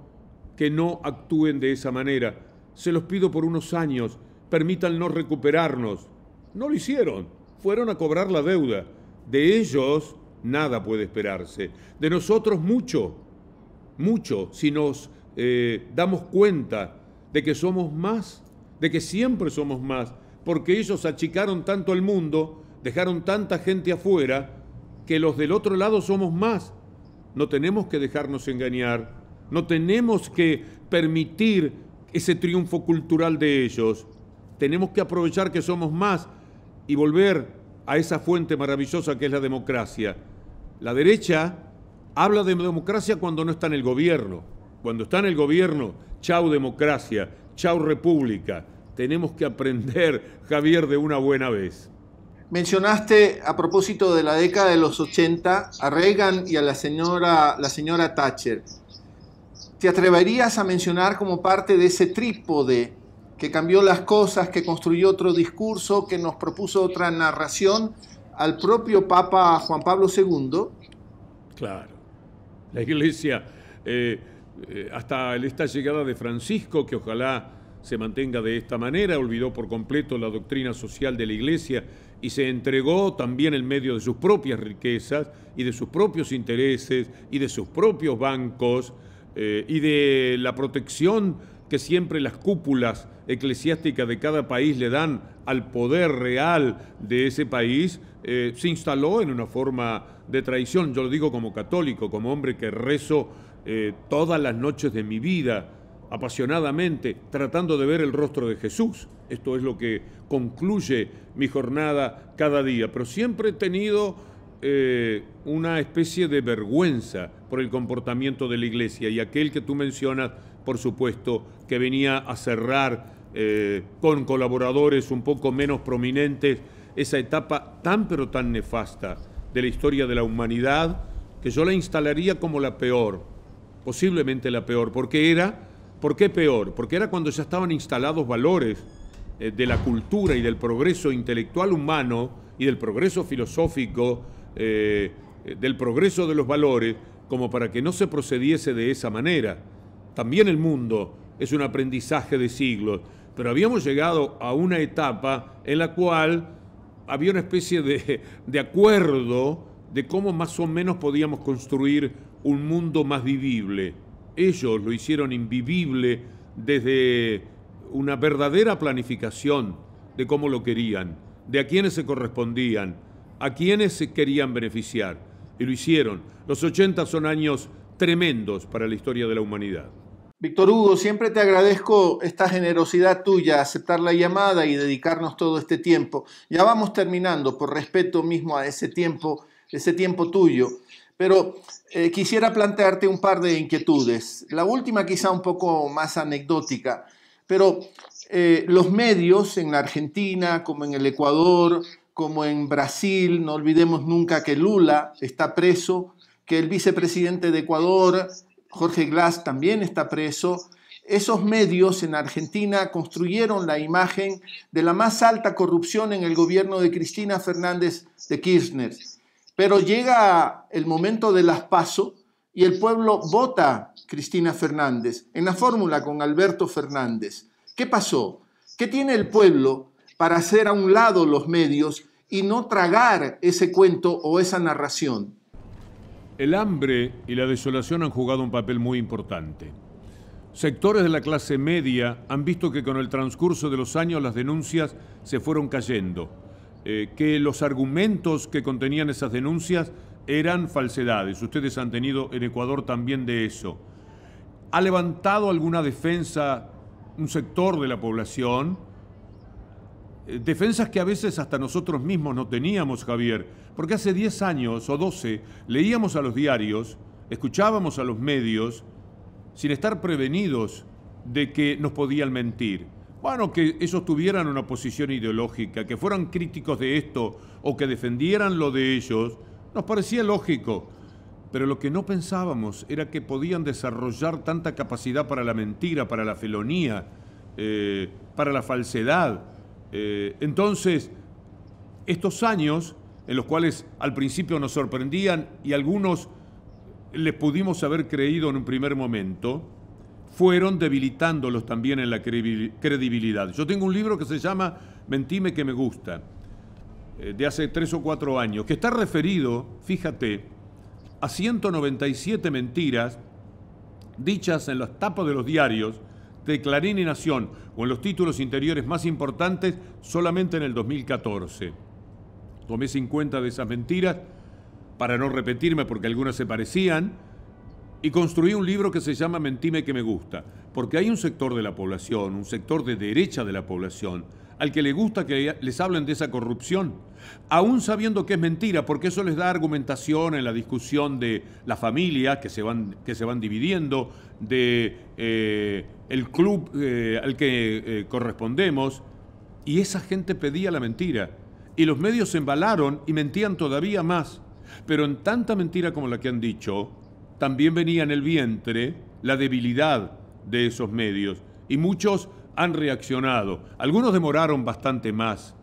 que no actúen de esa manera. Se los pido por unos años, permítannos recuperarnos. No lo hicieron, fueron a cobrar la deuda. De ellos nada puede esperarse. De nosotros mucho, mucho, si nos eh, damos cuenta de que somos más, de que siempre somos más, porque ellos achicaron tanto el mundo, dejaron tanta gente afuera, que los del otro lado somos más. No tenemos que dejarnos engañar, no tenemos que permitir ese triunfo cultural de ellos. Tenemos que aprovechar que somos más y volver a esa fuente maravillosa que es la democracia la derecha habla de democracia cuando no está en el gobierno. Cuando está en el gobierno, chau democracia, chau república. Tenemos que aprender, Javier, de una buena vez. Mencionaste a propósito de la década de los 80 a Reagan y a la señora, la señora Thatcher. ¿Te atreverías a mencionar como parte de ese trípode que cambió las cosas, que construyó otro discurso, que nos propuso otra narración, al propio Papa Juan Pablo II. Claro. La iglesia, eh, eh, hasta esta llegada de Francisco, que ojalá se mantenga de esta manera, olvidó por completo la doctrina social de la iglesia y se entregó también en medio de sus propias riquezas y de sus propios intereses y de sus propios bancos eh, y de la protección que siempre las cúpulas eclesiásticas de cada país le dan al poder real de ese país, eh, se instaló en una forma de traición. Yo lo digo como católico, como hombre que rezo eh, todas las noches de mi vida apasionadamente, tratando de ver el rostro de Jesús. Esto es lo que concluye mi jornada cada día. Pero siempre he tenido eh, una especie de vergüenza por el comportamiento de la iglesia y aquel que tú mencionas, por supuesto, que venía a cerrar con colaboradores un poco menos prominentes esa etapa tan pero tan nefasta de la historia de la humanidad, que yo la instalaría como la peor, posiblemente la peor, porque era, ¿por qué peor? Porque era cuando ya estaban instalados valores eh, de la cultura y del progreso intelectual humano y del progreso filosófico, eh, del progreso de los valores, como para que no se procediese de esa manera. También el mundo es un aprendizaje de siglos, pero habíamos llegado a una etapa en la cual había una especie de, de acuerdo de cómo más o menos podíamos construir un mundo más vivible. Ellos lo hicieron invivible desde una verdadera planificación de cómo lo querían, de a quiénes se correspondían, a quiénes se querían beneficiar. Y lo hicieron. Los 80 son años tremendos para la historia de la humanidad. Víctor Hugo, siempre te agradezco esta generosidad tuya, aceptar la llamada y dedicarnos todo este tiempo. Ya vamos terminando por respeto mismo a ese tiempo, ese tiempo tuyo. Pero eh, quisiera plantearte un par de inquietudes. La última quizá un poco más anecdótica, pero eh, los medios en la Argentina, como en el Ecuador, como en Brasil, no olvidemos nunca que Lula está preso, que el vicepresidente de Ecuador Jorge Glass también está preso. Esos medios en Argentina construyeron la imagen de la más alta corrupción en el gobierno de Cristina Fernández de Kirchner. Pero llega el momento de las PASO y el pueblo vota Cristina Fernández en la fórmula con Alberto Fernández. ¿Qué pasó? ¿Qué tiene el pueblo para hacer a un lado los medios y no tragar ese cuento o esa narración? El hambre y la desolación han jugado un papel muy importante. Sectores de la clase media han visto que con el transcurso de los años las denuncias se fueron cayendo, eh, que los argumentos que contenían esas denuncias eran falsedades. Ustedes han tenido en Ecuador también de eso. ¿Ha levantado alguna defensa un sector de la población? Eh, defensas que a veces hasta nosotros mismos no teníamos, Javier, porque hace 10 años o 12 leíamos a los diarios, escuchábamos a los medios, sin estar prevenidos de que nos podían mentir. Bueno, que ellos tuvieran una posición ideológica, que fueran críticos de esto o que defendieran lo de ellos, nos parecía lógico. Pero lo que no pensábamos era que podían desarrollar tanta capacidad para la mentira, para la felonía, eh, para la falsedad eh, entonces, estos años en los cuales al principio nos sorprendían y algunos les pudimos haber creído en un primer momento, fueron debilitándolos también en la credibilidad. Yo tengo un libro que se llama Mentime que me gusta, eh, de hace tres o cuatro años, que está referido, fíjate, a 197 mentiras dichas en las tapas de los diarios de Clarín y Nación, en los títulos interiores más importantes solamente en el 2014. Tomé 50 de esas mentiras para no repetirme porque algunas se parecían y construí un libro que se llama Mentime que me gusta, porque hay un sector de la población, un sector de derecha de la población, al que le gusta que les hablen de esa corrupción, aún sabiendo que es mentira, porque eso les da argumentación en la discusión de las familias que se van, que se van dividiendo, de eh, el club eh, al que eh, correspondemos, y esa gente pedía la mentira. Y los medios se embalaron y mentían todavía más. Pero en tanta mentira como la que han dicho, también venía en el vientre la debilidad de esos medios. Y muchos han reaccionado. Algunos demoraron bastante más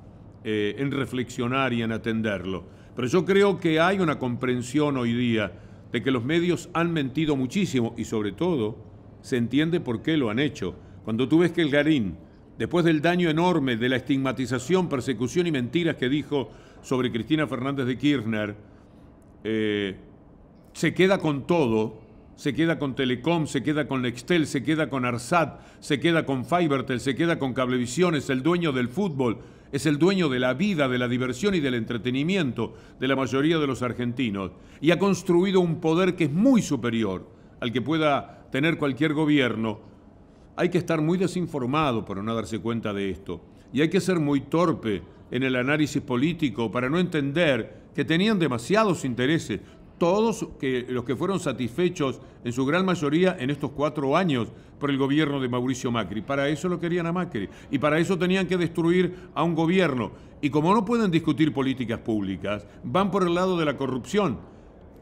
eh, en reflexionar y en atenderlo. Pero yo creo que hay una comprensión hoy día de que los medios han mentido muchísimo y sobre todo se entiende por qué lo han hecho. Cuando tú ves que el Garín, después del daño enorme de la estigmatización, persecución y mentiras que dijo sobre Cristina Fernández de Kirchner, eh, se queda con todo, se queda con Telecom, se queda con Nextel, se queda con Arsat, se queda con Fibertel, se queda con Cablevisión, es el dueño del fútbol, es el dueño de la vida, de la diversión y del entretenimiento de la mayoría de los argentinos. Y ha construido un poder que es muy superior al que pueda tener cualquier gobierno, hay que estar muy desinformado para no darse cuenta de esto. Y hay que ser muy torpe en el análisis político para no entender que tenían demasiados intereses, todos que, los que fueron satisfechos en su gran mayoría en estos cuatro años por el gobierno de Mauricio Macri. Para eso lo querían a Macri y para eso tenían que destruir a un gobierno. Y como no pueden discutir políticas públicas, van por el lado de la corrupción.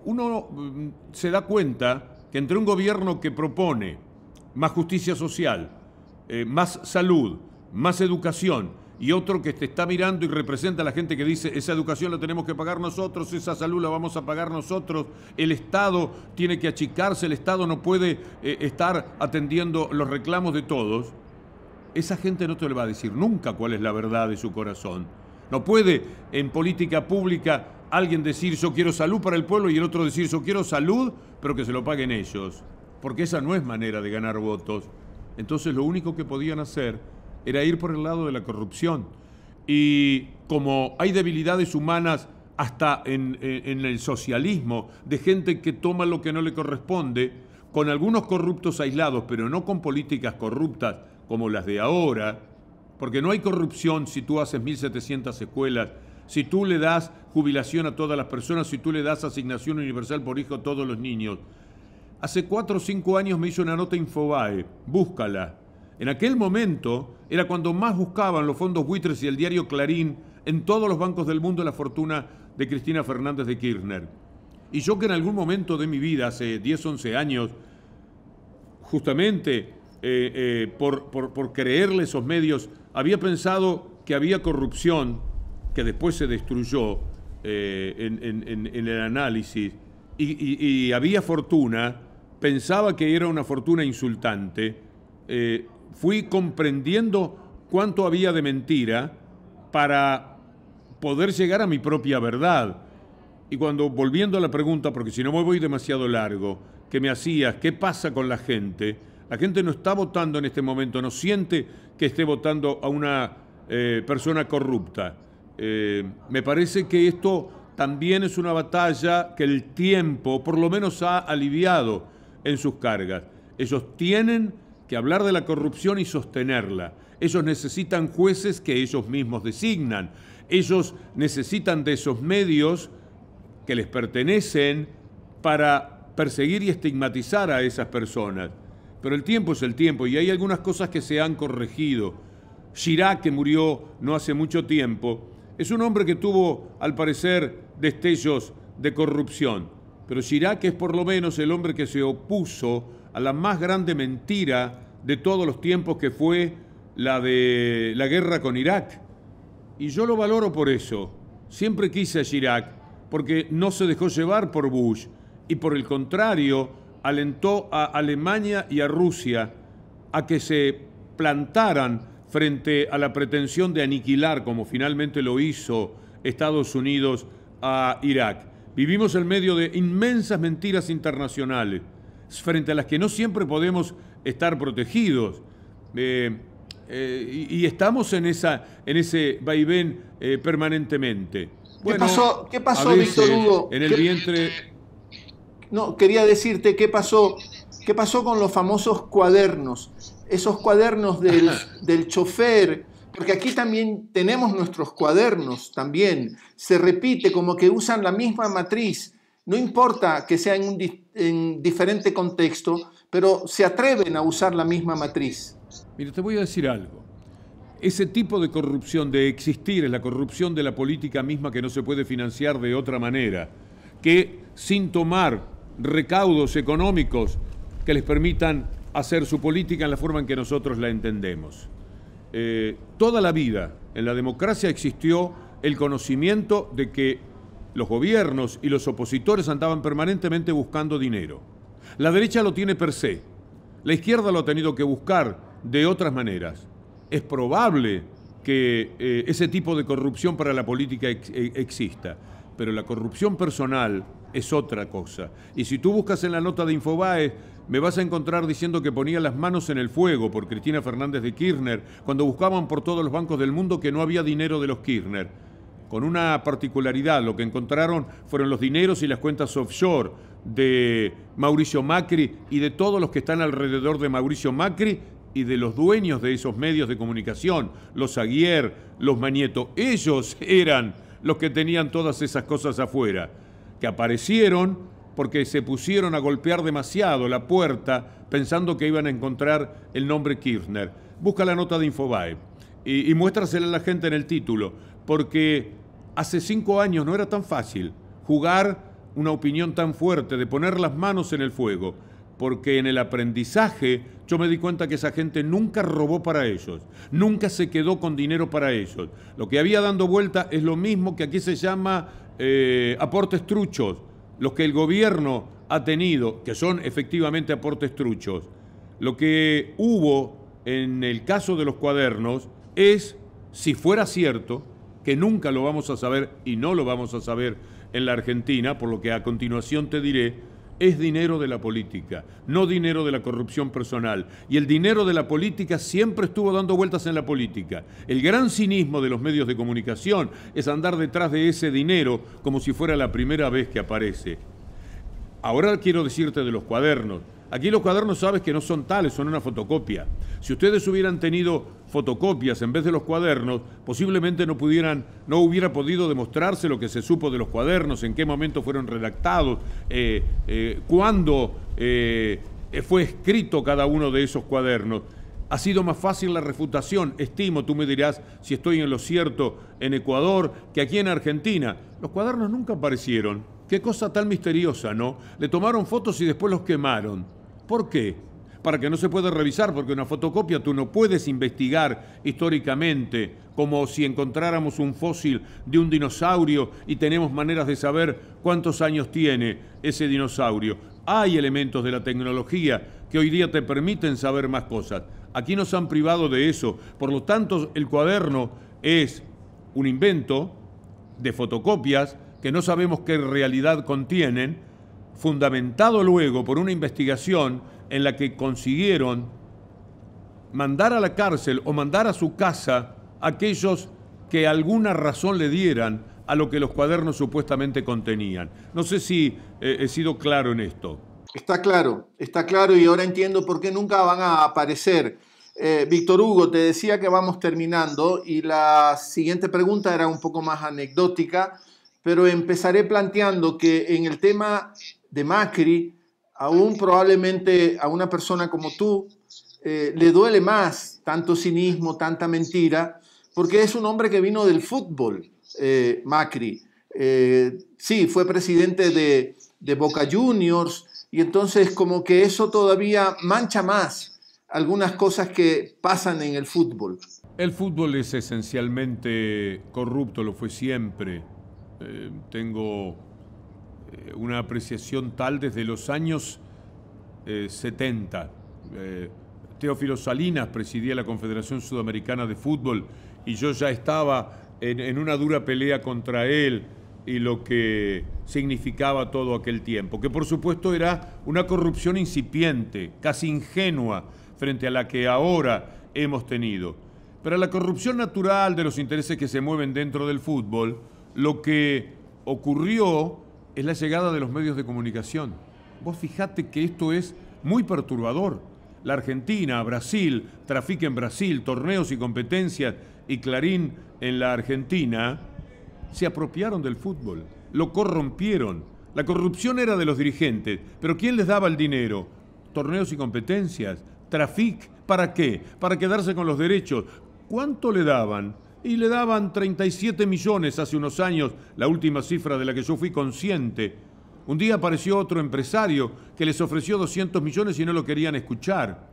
Uno mm, se da cuenta entre un gobierno que propone más justicia social, eh, más salud, más educación, y otro que te está mirando y representa a la gente que dice, esa educación la tenemos que pagar nosotros, esa salud la vamos a pagar nosotros, el Estado tiene que achicarse, el Estado no puede eh, estar atendiendo los reclamos de todos, esa gente no te le va a decir nunca cuál es la verdad de su corazón. No puede en política pública alguien decir yo quiero salud para el pueblo y el otro decir yo quiero salud, pero que se lo paguen ellos. Porque esa no es manera de ganar votos. Entonces lo único que podían hacer era ir por el lado de la corrupción. Y como hay debilidades humanas hasta en, en, el socialismo, de gente que toma lo que no le corresponde, con algunos corruptos aislados, pero no con políticas corruptas como las de ahora, porque no hay corrupción si tú haces 1.700 escuelas si tú le das jubilación a todas las personas, si tú le das asignación universal por hijo a todos los niños. Hace cuatro o cinco años me hizo una nota Infobae, búscala. En aquel momento era cuando más buscaban los fondos buitres y el diario Clarín en todos los bancos del mundo la fortuna de Cristina Fernández de Kirchner. Y yo que en algún momento de mi vida, hace 10, 11 años, justamente eh, eh, por creerle esos medios, había pensado que había corrupción, que después se destruyó eh, en, el análisis, y, había fortuna, pensaba que era una fortuna insultante, eh, fui comprendiendo cuánto había de mentira para poder llegar a mi propia verdad. Y cuando, volviendo a la pregunta, porque si no me voy demasiado largo, que me hacías, ¿qué pasa con la gente? La gente no está votando en este momento, no siente que esté votando a una eh, persona corrupta eh, me parece que esto también es una batalla que el tiempo por lo menos ha aliviado en sus cargas. Ellos tienen que hablar de la corrupción y sostenerla. Ellos necesitan jueces que ellos mismos designan. Ellos necesitan de esos medios que les pertenecen para perseguir y estigmatizar a esas personas. Pero el tiempo es el tiempo y hay algunas cosas que se han corregido. Chirac, que murió no hace mucho tiempo, es un hombre que tuvo, al parecer, destellos de corrupción. Pero Chirac es por lo menos el hombre que se opuso a la más grande mentira de todos los tiempos que fue la de la guerra con Irak. Y yo lo valoro por eso. Siempre quise a Chirac porque no se dejó llevar por Bush y por el contrario alentó a Alemania y a Rusia a que se plantaran frente a la pretensión de aniquilar, como finalmente lo hizo Estados Unidos a Irak. Vivimos en medio de inmensas mentiras internacionales, frente a las que no siempre podemos estar protegidos. Eh, eh, y, estamos en, esa, en ese vaivén eh, permanentemente. ¿Qué pasó, ¿Qué pasó Víctor Hugo? En el vientre. No, quería decirte qué pasó, qué pasó con los famosos cuadernos esos cuadernos del, del chofer, porque aquí también tenemos nuestros cuadernos, también se repite como que usan la misma matriz, no importa que sea en, un, en diferente contexto, pero se atreven a usar la misma matriz. Mira, te voy a decir algo. Ese tipo de corrupción, de existir, es la corrupción de la política misma que no se puede financiar de otra manera, que sin tomar recaudos económicos que les permitan hacer su política en la forma en que nosotros la entendemos. Eh, toda la vida en la democracia existió el conocimiento de que los gobiernos y los opositores andaban permanentemente buscando dinero. La derecha lo tiene per se, la izquierda lo ha tenido que buscar de otras maneras. Es probable que eh, ese tipo de corrupción para la política eh, exista, pero la corrupción personal es otra cosa. Y si tú buscas en la nota de Infobae me vas a encontrar diciendo que ponía las manos en el fuego por Cristina Fernández de Kirchner cuando buscaban por todos los bancos del mundo que no había dinero de los Kirchner. Con una particularidad, lo que encontraron fueron los dineros y las cuentas offshore de Mauricio Macri y de todos los que están alrededor de Mauricio Macri y de los dueños de esos medios de comunicación, los Aguirre, los Manieto. Ellos eran los que tenían todas esas cosas afuera, que aparecieron porque se pusieron a golpear demasiado la puerta pensando que iban a encontrar el nombre Kirchner. Busca la nota de Infobae y, muéstrasela a la gente en el título, porque hace cinco años no era tan fácil jugar una opinión tan fuerte, de poner las manos en el fuego, porque en el aprendizaje yo me di cuenta que esa gente nunca robó para ellos, nunca se quedó con dinero para ellos. Lo que había dando vuelta es lo mismo que aquí se llama eh, aportes truchos los que el gobierno ha tenido, que son efectivamente aportes truchos, lo que hubo en el caso de los cuadernos es, si fuera cierto, que nunca lo vamos a saber y no lo vamos a saber en la Argentina, por lo que a continuación te diré, es dinero de la política, no dinero de la corrupción personal. Y el dinero de la política siempre estuvo dando vueltas en la política. El gran cinismo de los medios de comunicación es andar detrás de ese dinero como si fuera la primera vez que aparece. Ahora quiero decirte de los cuadernos. Aquí los cuadernos sabes que no son tales, son una fotocopia. Si ustedes hubieran tenido fotocopias en vez de los cuadernos, posiblemente no pudieran, no hubiera podido demostrarse lo que se supo de los cuadernos, en qué momento fueron redactados, eh, eh, cuándo eh, fue escrito cada uno de esos cuadernos. Ha sido más fácil la refutación, estimo, tú me dirás si estoy en lo cierto, en Ecuador, que aquí en Argentina. Los cuadernos nunca aparecieron. Qué cosa tan misteriosa, ¿no? Le tomaron fotos y después los quemaron. ¿Por qué? Para que no se pueda revisar, porque una fotocopia tú no puedes investigar históricamente, como si encontráramos un fósil de un dinosaurio y tenemos maneras de saber cuántos años tiene ese dinosaurio. Hay elementos de la tecnología que hoy día te permiten saber más cosas. Aquí nos han privado de eso. Por lo tanto, el cuaderno es un invento de fotocopias que no sabemos qué realidad contienen, fundamentado luego por una investigación en la que consiguieron mandar a la cárcel o mandar a su casa a aquellos que alguna razón le dieran a lo que los cuadernos supuestamente contenían. No sé si eh, he sido claro en esto. Está claro, está claro y ahora entiendo por qué nunca van a aparecer. Eh, Víctor Hugo, te decía que vamos terminando y la siguiente pregunta era un poco más anecdótica pero empezaré planteando que en el tema de Macri, aún probablemente a una persona como tú eh, le duele más tanto cinismo, tanta mentira, porque es un hombre que vino del fútbol, eh, Macri. Eh, sí, fue presidente de, de Boca Juniors y entonces como que eso todavía mancha más algunas cosas que pasan en el fútbol. El fútbol es esencialmente corrupto, lo fue siempre eh, tengo eh, una apreciación tal desde los años 70. Eh, Teófilo Salinas presidía la Confederación Sudamericana de Fútbol y yo ya estaba en, en una dura pelea contra él y lo que significaba todo aquel tiempo, que por supuesto era una corrupción incipiente, casi ingenua, frente a la que ahora hemos tenido. Pero la corrupción natural de los intereses que se mueven dentro del fútbol lo que ocurrió es la llegada de los medios de comunicación. Vos fijate que esto es muy perturbador. La Argentina, Brasil, Trafic en Brasil, torneos y competencias y Clarín en la Argentina, se apropiaron del fútbol, lo corrompieron. La corrupción era de los dirigentes, pero ¿quién les daba el dinero? Torneos y competencias, Trafic, ¿para qué? Para quedarse con los derechos. ¿Cuánto le daban? y le daban 37 millones hace unos años, la última cifra de la que yo fui consciente. Un día apareció otro empresario que les ofreció 200 millones y no lo querían escuchar.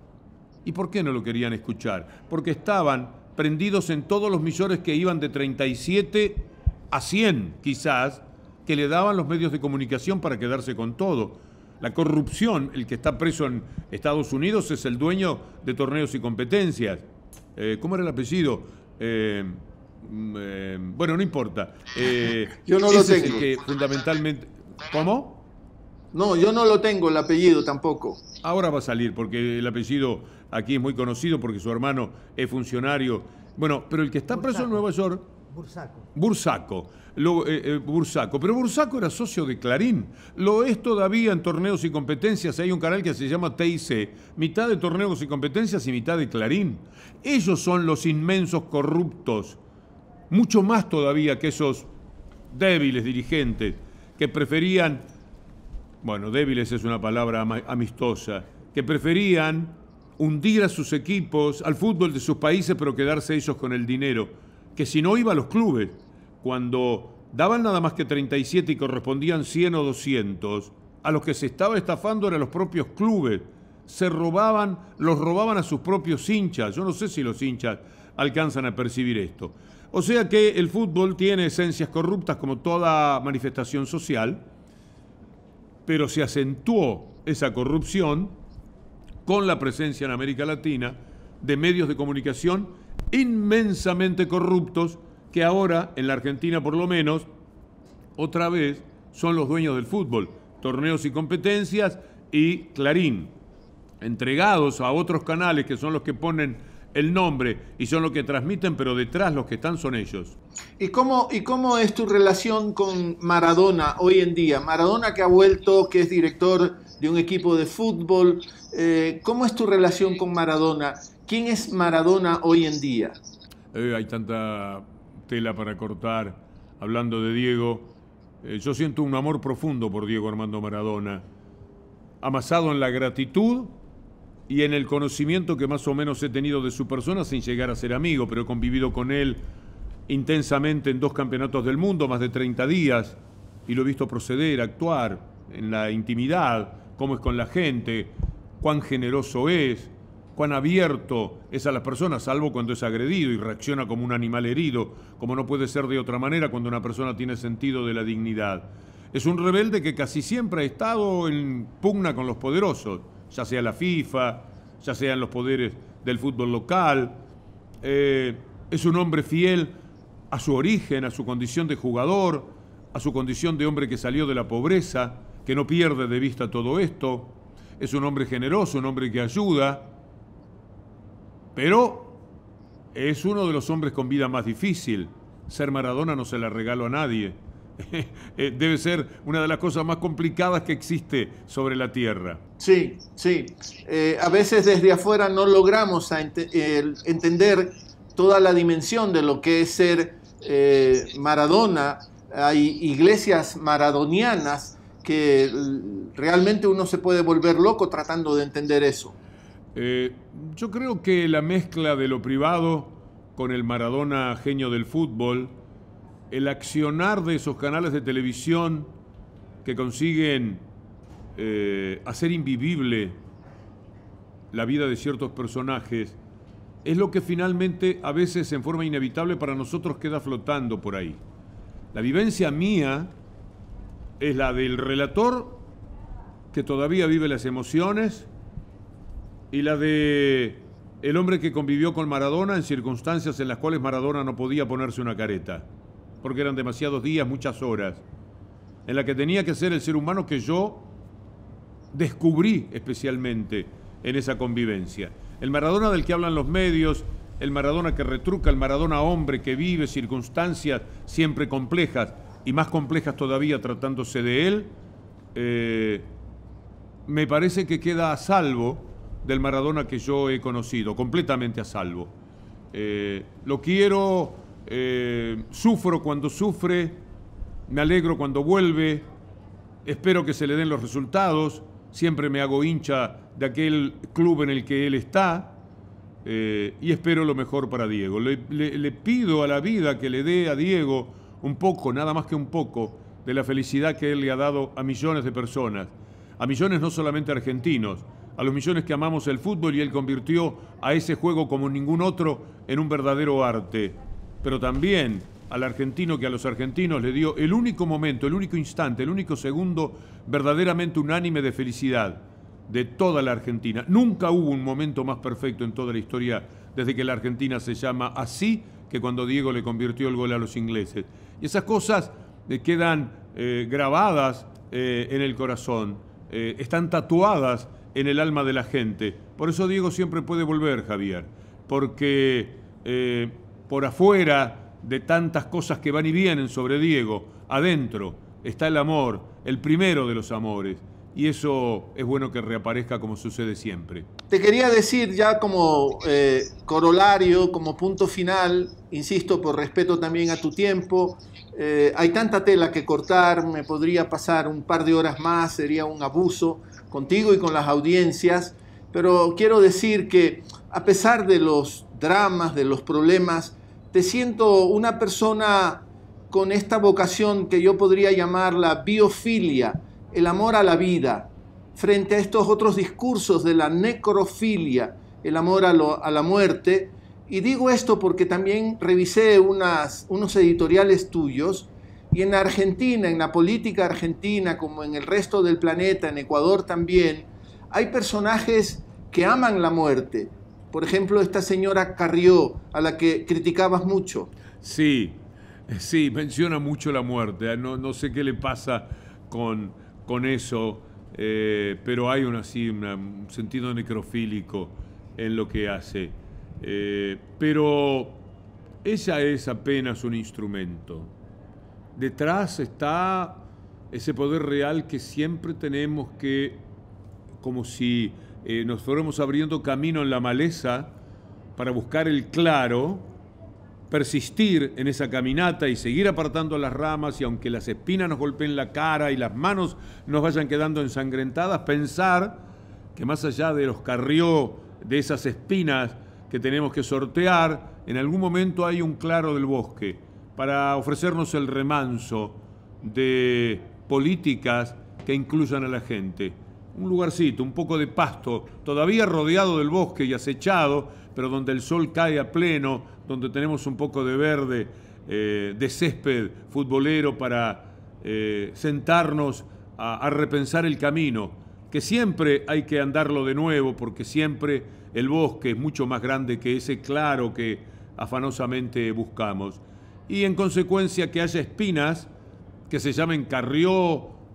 ¿Y por qué no lo querían escuchar? Porque estaban prendidos en todos los millones que iban de 37 a 100, quizás, que le daban los medios de comunicación para quedarse con todo. La corrupción, el que está preso en Estados Unidos es el dueño de torneos y competencias. Eh, ¿Cómo era el apellido? Eh, mm, eh, bueno, no importa. Eh, yo no lo tengo. Que fundamentalmente, ¿Cómo? No, yo no lo tengo el apellido tampoco. Ahora va a salir, porque el apellido aquí es muy conocido, porque su hermano es funcionario. Bueno, pero el que está preso en Nueva York Bursaco. Bursaco. Eh, eh, Bursaco. Pero Bursaco era socio de Clarín. Lo es todavía en torneos y competencias. Hay un canal que se llama TIC. Mitad de torneos y competencias y mitad de Clarín. Ellos son los inmensos corruptos. Mucho más todavía que esos débiles dirigentes que preferían, bueno, débiles es una palabra amistosa, que preferían hundir a sus equipos, al fútbol de sus países, pero quedarse ellos con el dinero que si no iba a los clubes, cuando daban nada más que 37 y correspondían 100 o 200, a los que se estaba estafando eran los propios clubes. Se robaban, los robaban a sus propios hinchas. Yo no sé si los hinchas alcanzan a percibir esto. O sea que el fútbol tiene esencias corruptas como toda manifestación social, pero se acentuó esa corrupción con la presencia en América Latina de medios de comunicación inmensamente corruptos que ahora, en la Argentina por lo menos, otra vez son los dueños del fútbol, torneos y competencias y Clarín, entregados a otros canales que son los que ponen el nombre y son los que transmiten, pero detrás los que están son ellos. ¿Y cómo, ¿Y cómo es tu relación con Maradona hoy en día? Maradona que ha vuelto, que es director de un equipo de fútbol. Eh, ¿Cómo es tu relación con Maradona? ¿Quién es Maradona hoy en día? Eh, hay tanta tela para cortar. Hablando de Diego, eh, yo siento un amor profundo por Diego Armando Maradona, amasado en la gratitud y en el conocimiento que más o menos he tenido de su persona sin llegar a ser amigo, pero he convivido con él intensamente en dos campeonatos del mundo, más de 30 días, y lo he visto proceder, actuar en la intimidad, cómo es con la gente, cuán generoso es, cuán abierto es a las personas, salvo cuando es agredido y reacciona como un animal herido, como no puede ser de otra manera cuando una persona tiene sentido de la dignidad. Es un rebelde que casi siempre ha estado en pugna con los poderosos, ya sea la FIFA, ya sean los poderes del fútbol local. Eh, es un hombre fiel a su origen, a su condición de jugador, a su condición de hombre que salió de la pobreza, que no pierde de vista todo esto. Es un hombre generoso, un hombre que ayuda, pero es uno de los hombres con vida más difícil. Ser Maradona no se la regalo a nadie. Eh, debe ser una de las cosas más complicadas que existe sobre la Tierra. Sí, sí. Eh, a veces desde afuera no logramos entender toda la dimensión de lo que es ser eh, Maradona. Hay iglesias maradonianas que realmente uno se puede volver loco tratando de entender eso. Eh, yo creo que la mezcla de lo privado con el Maradona genio del fútbol, el accionar de esos canales de televisión que consiguen eh, hacer invivible la vida de ciertos personajes, es lo que finalmente a veces en forma inevitable para nosotros queda flotando por ahí. La vivencia mía es la del relator que todavía vive las emociones, y la de el hombre que convivió con Maradona en circunstancias en las cuales Maradona no podía ponerse una careta, porque eran demasiados días, muchas horas, en la que tenía que ser el ser humano que yo descubrí especialmente en esa convivencia. El Maradona del que hablan los medios, el Maradona que retruca, el Maradona hombre que vive circunstancias siempre complejas y más complejas todavía tratándose de él, eh, me parece que queda a salvo del Maradona que yo he conocido, completamente a salvo. Eh, lo quiero, eh, sufro cuando sufre, me alegro cuando vuelve, espero que se le den los resultados, siempre me hago hincha de aquel club en el que él está eh, y espero lo mejor para Diego. le pido a la vida que le dé a Diego un poco, nada más que un poco, de la felicidad que él le ha dado a millones de personas, a millones no solamente argentinos, a los millones que amamos el fútbol y él convirtió a ese juego como ningún otro en un verdadero arte. Pero también al argentino que a los argentinos le dio el único momento, el único instante, el único segundo verdaderamente unánime de felicidad de toda la Argentina. Nunca hubo un momento más perfecto en toda la historia desde que la Argentina se llama así que cuando Diego le convirtió el gol a los ingleses. Y esas cosas eh, quedan eh, grabadas eh, en el corazón, están tatuadas en el alma de la gente. Por eso Diego siempre puede volver, Javier, porque eh, por afuera de tantas cosas que van y vienen sobre Diego, adentro está el amor, el primero de los amores. Y eso es bueno que reaparezca como sucede siempre. Te quería decir ya como eh, corolario, como punto final, insisto, por respeto también a tu tiempo, eh, hay tanta tela que cortar, me podría pasar un par de horas más, sería un abuso contigo y con las audiencias, pero quiero decir que a pesar de los dramas, de los problemas, te siento una persona con esta vocación que yo podría llamar la biofilia, el amor a la vida, frente a estos otros discursos de la necrofilia, el amor a, la muerte. Y digo esto porque también revisé unos editoriales tuyos y en Argentina, en la política argentina, como en el resto del planeta, en Ecuador también, hay personajes que aman la muerte. Por ejemplo, esta señora Carrió, a la que criticabas mucho. Sí, eh, sí, menciona mucho la muerte. ¿eh? No, sé qué le pasa con, con eso, eh, pero hay un sentido necrofílico en lo que hace. pero ella es apenas un instrumento. Detrás está ese poder real que siempre tenemos que, como si eh, nos fuéramos abriendo camino en la maleza para buscar el claro, persistir en esa caminata y seguir apartando las ramas y aunque las espinas nos golpeen la cara y las manos nos vayan quedando ensangrentadas, pensar que más allá de los carrió, de esas espinas que tenemos que sortear, en algún momento hay un claro del bosque para ofrecernos el remanso de políticas que incluyan a la gente. Un lugarcito, un poco de pasto, todavía rodeado del bosque y acechado, pero donde el sol cae a pleno, donde tenemos un poco de verde, eh, de césped futbolero para eh, sentarnos a, a repensar el camino, que siempre hay que andarlo de nuevo, porque siempre el bosque es mucho más grande que ese claro que afanosamente buscamos y en consecuencia que haya espinas que se llamen Carrió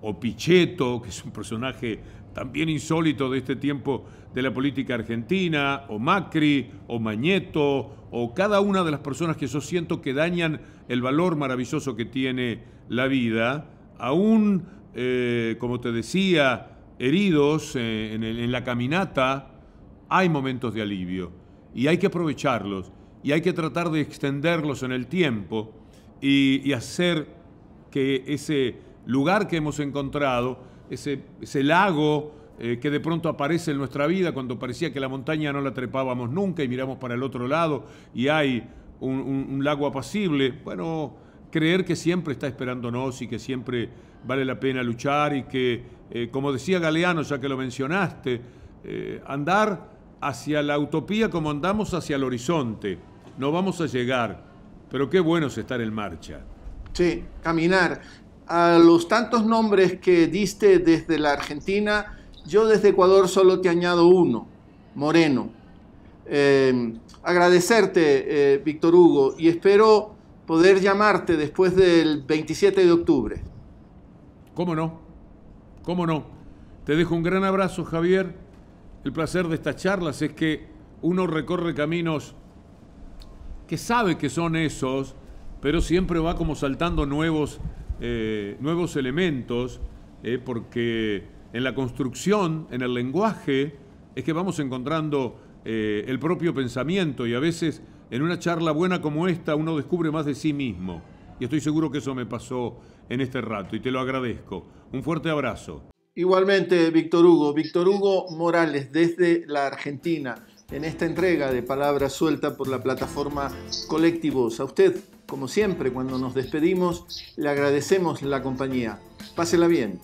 o Pichetto, que es un personaje también insólito de este tiempo de la política argentina, o Macri, o Mañeto, o cada una de las personas que yo siento que dañan el valor maravilloso que tiene la vida, aún, eh, como te decía, heridos eh, en la caminata, hay momentos de alivio y hay que aprovecharlos y hay que tratar de extenderlos en el tiempo y, hacer que ese lugar que hemos encontrado, ese, lago eh, que de pronto aparece en nuestra vida cuando parecía que la montaña no la trepábamos nunca y miramos para el otro lado y hay un, lago apacible, bueno, creer que siempre está esperándonos y que siempre vale la pena luchar y que, eh, como decía Galeano, ya que lo mencionaste, eh, andar hacia la utopía como andamos hacia el horizonte. No vamos a llegar, pero qué bueno es estar en marcha. Sí, caminar. A los tantos nombres que diste desde la Argentina, yo desde Ecuador solo te añado uno, Moreno. Eh, agradecerte, eh, Víctor Hugo, y espero poder llamarte después del 27 de octubre. ¿Cómo no? ¿Cómo no? Te dejo un gran abrazo, Javier el placer de estas charlas es que uno recorre caminos que sabe que son esos, pero siempre va como saltando nuevos, eh, nuevos elementos, eh, porque en la construcción, en el lenguaje, es que vamos encontrando eh, el propio pensamiento y a veces en una charla buena como esta uno descubre más de sí mismo. Y estoy seguro que eso me pasó en este rato y te lo agradezco. Un fuerte abrazo. Igualmente, Víctor Hugo. Víctor Hugo Morales, desde la Argentina, en esta entrega de Palabras Suelta por la plataforma Colectivos. A usted, como siempre, cuando nos despedimos, le agradecemos la compañía. Pásela bien.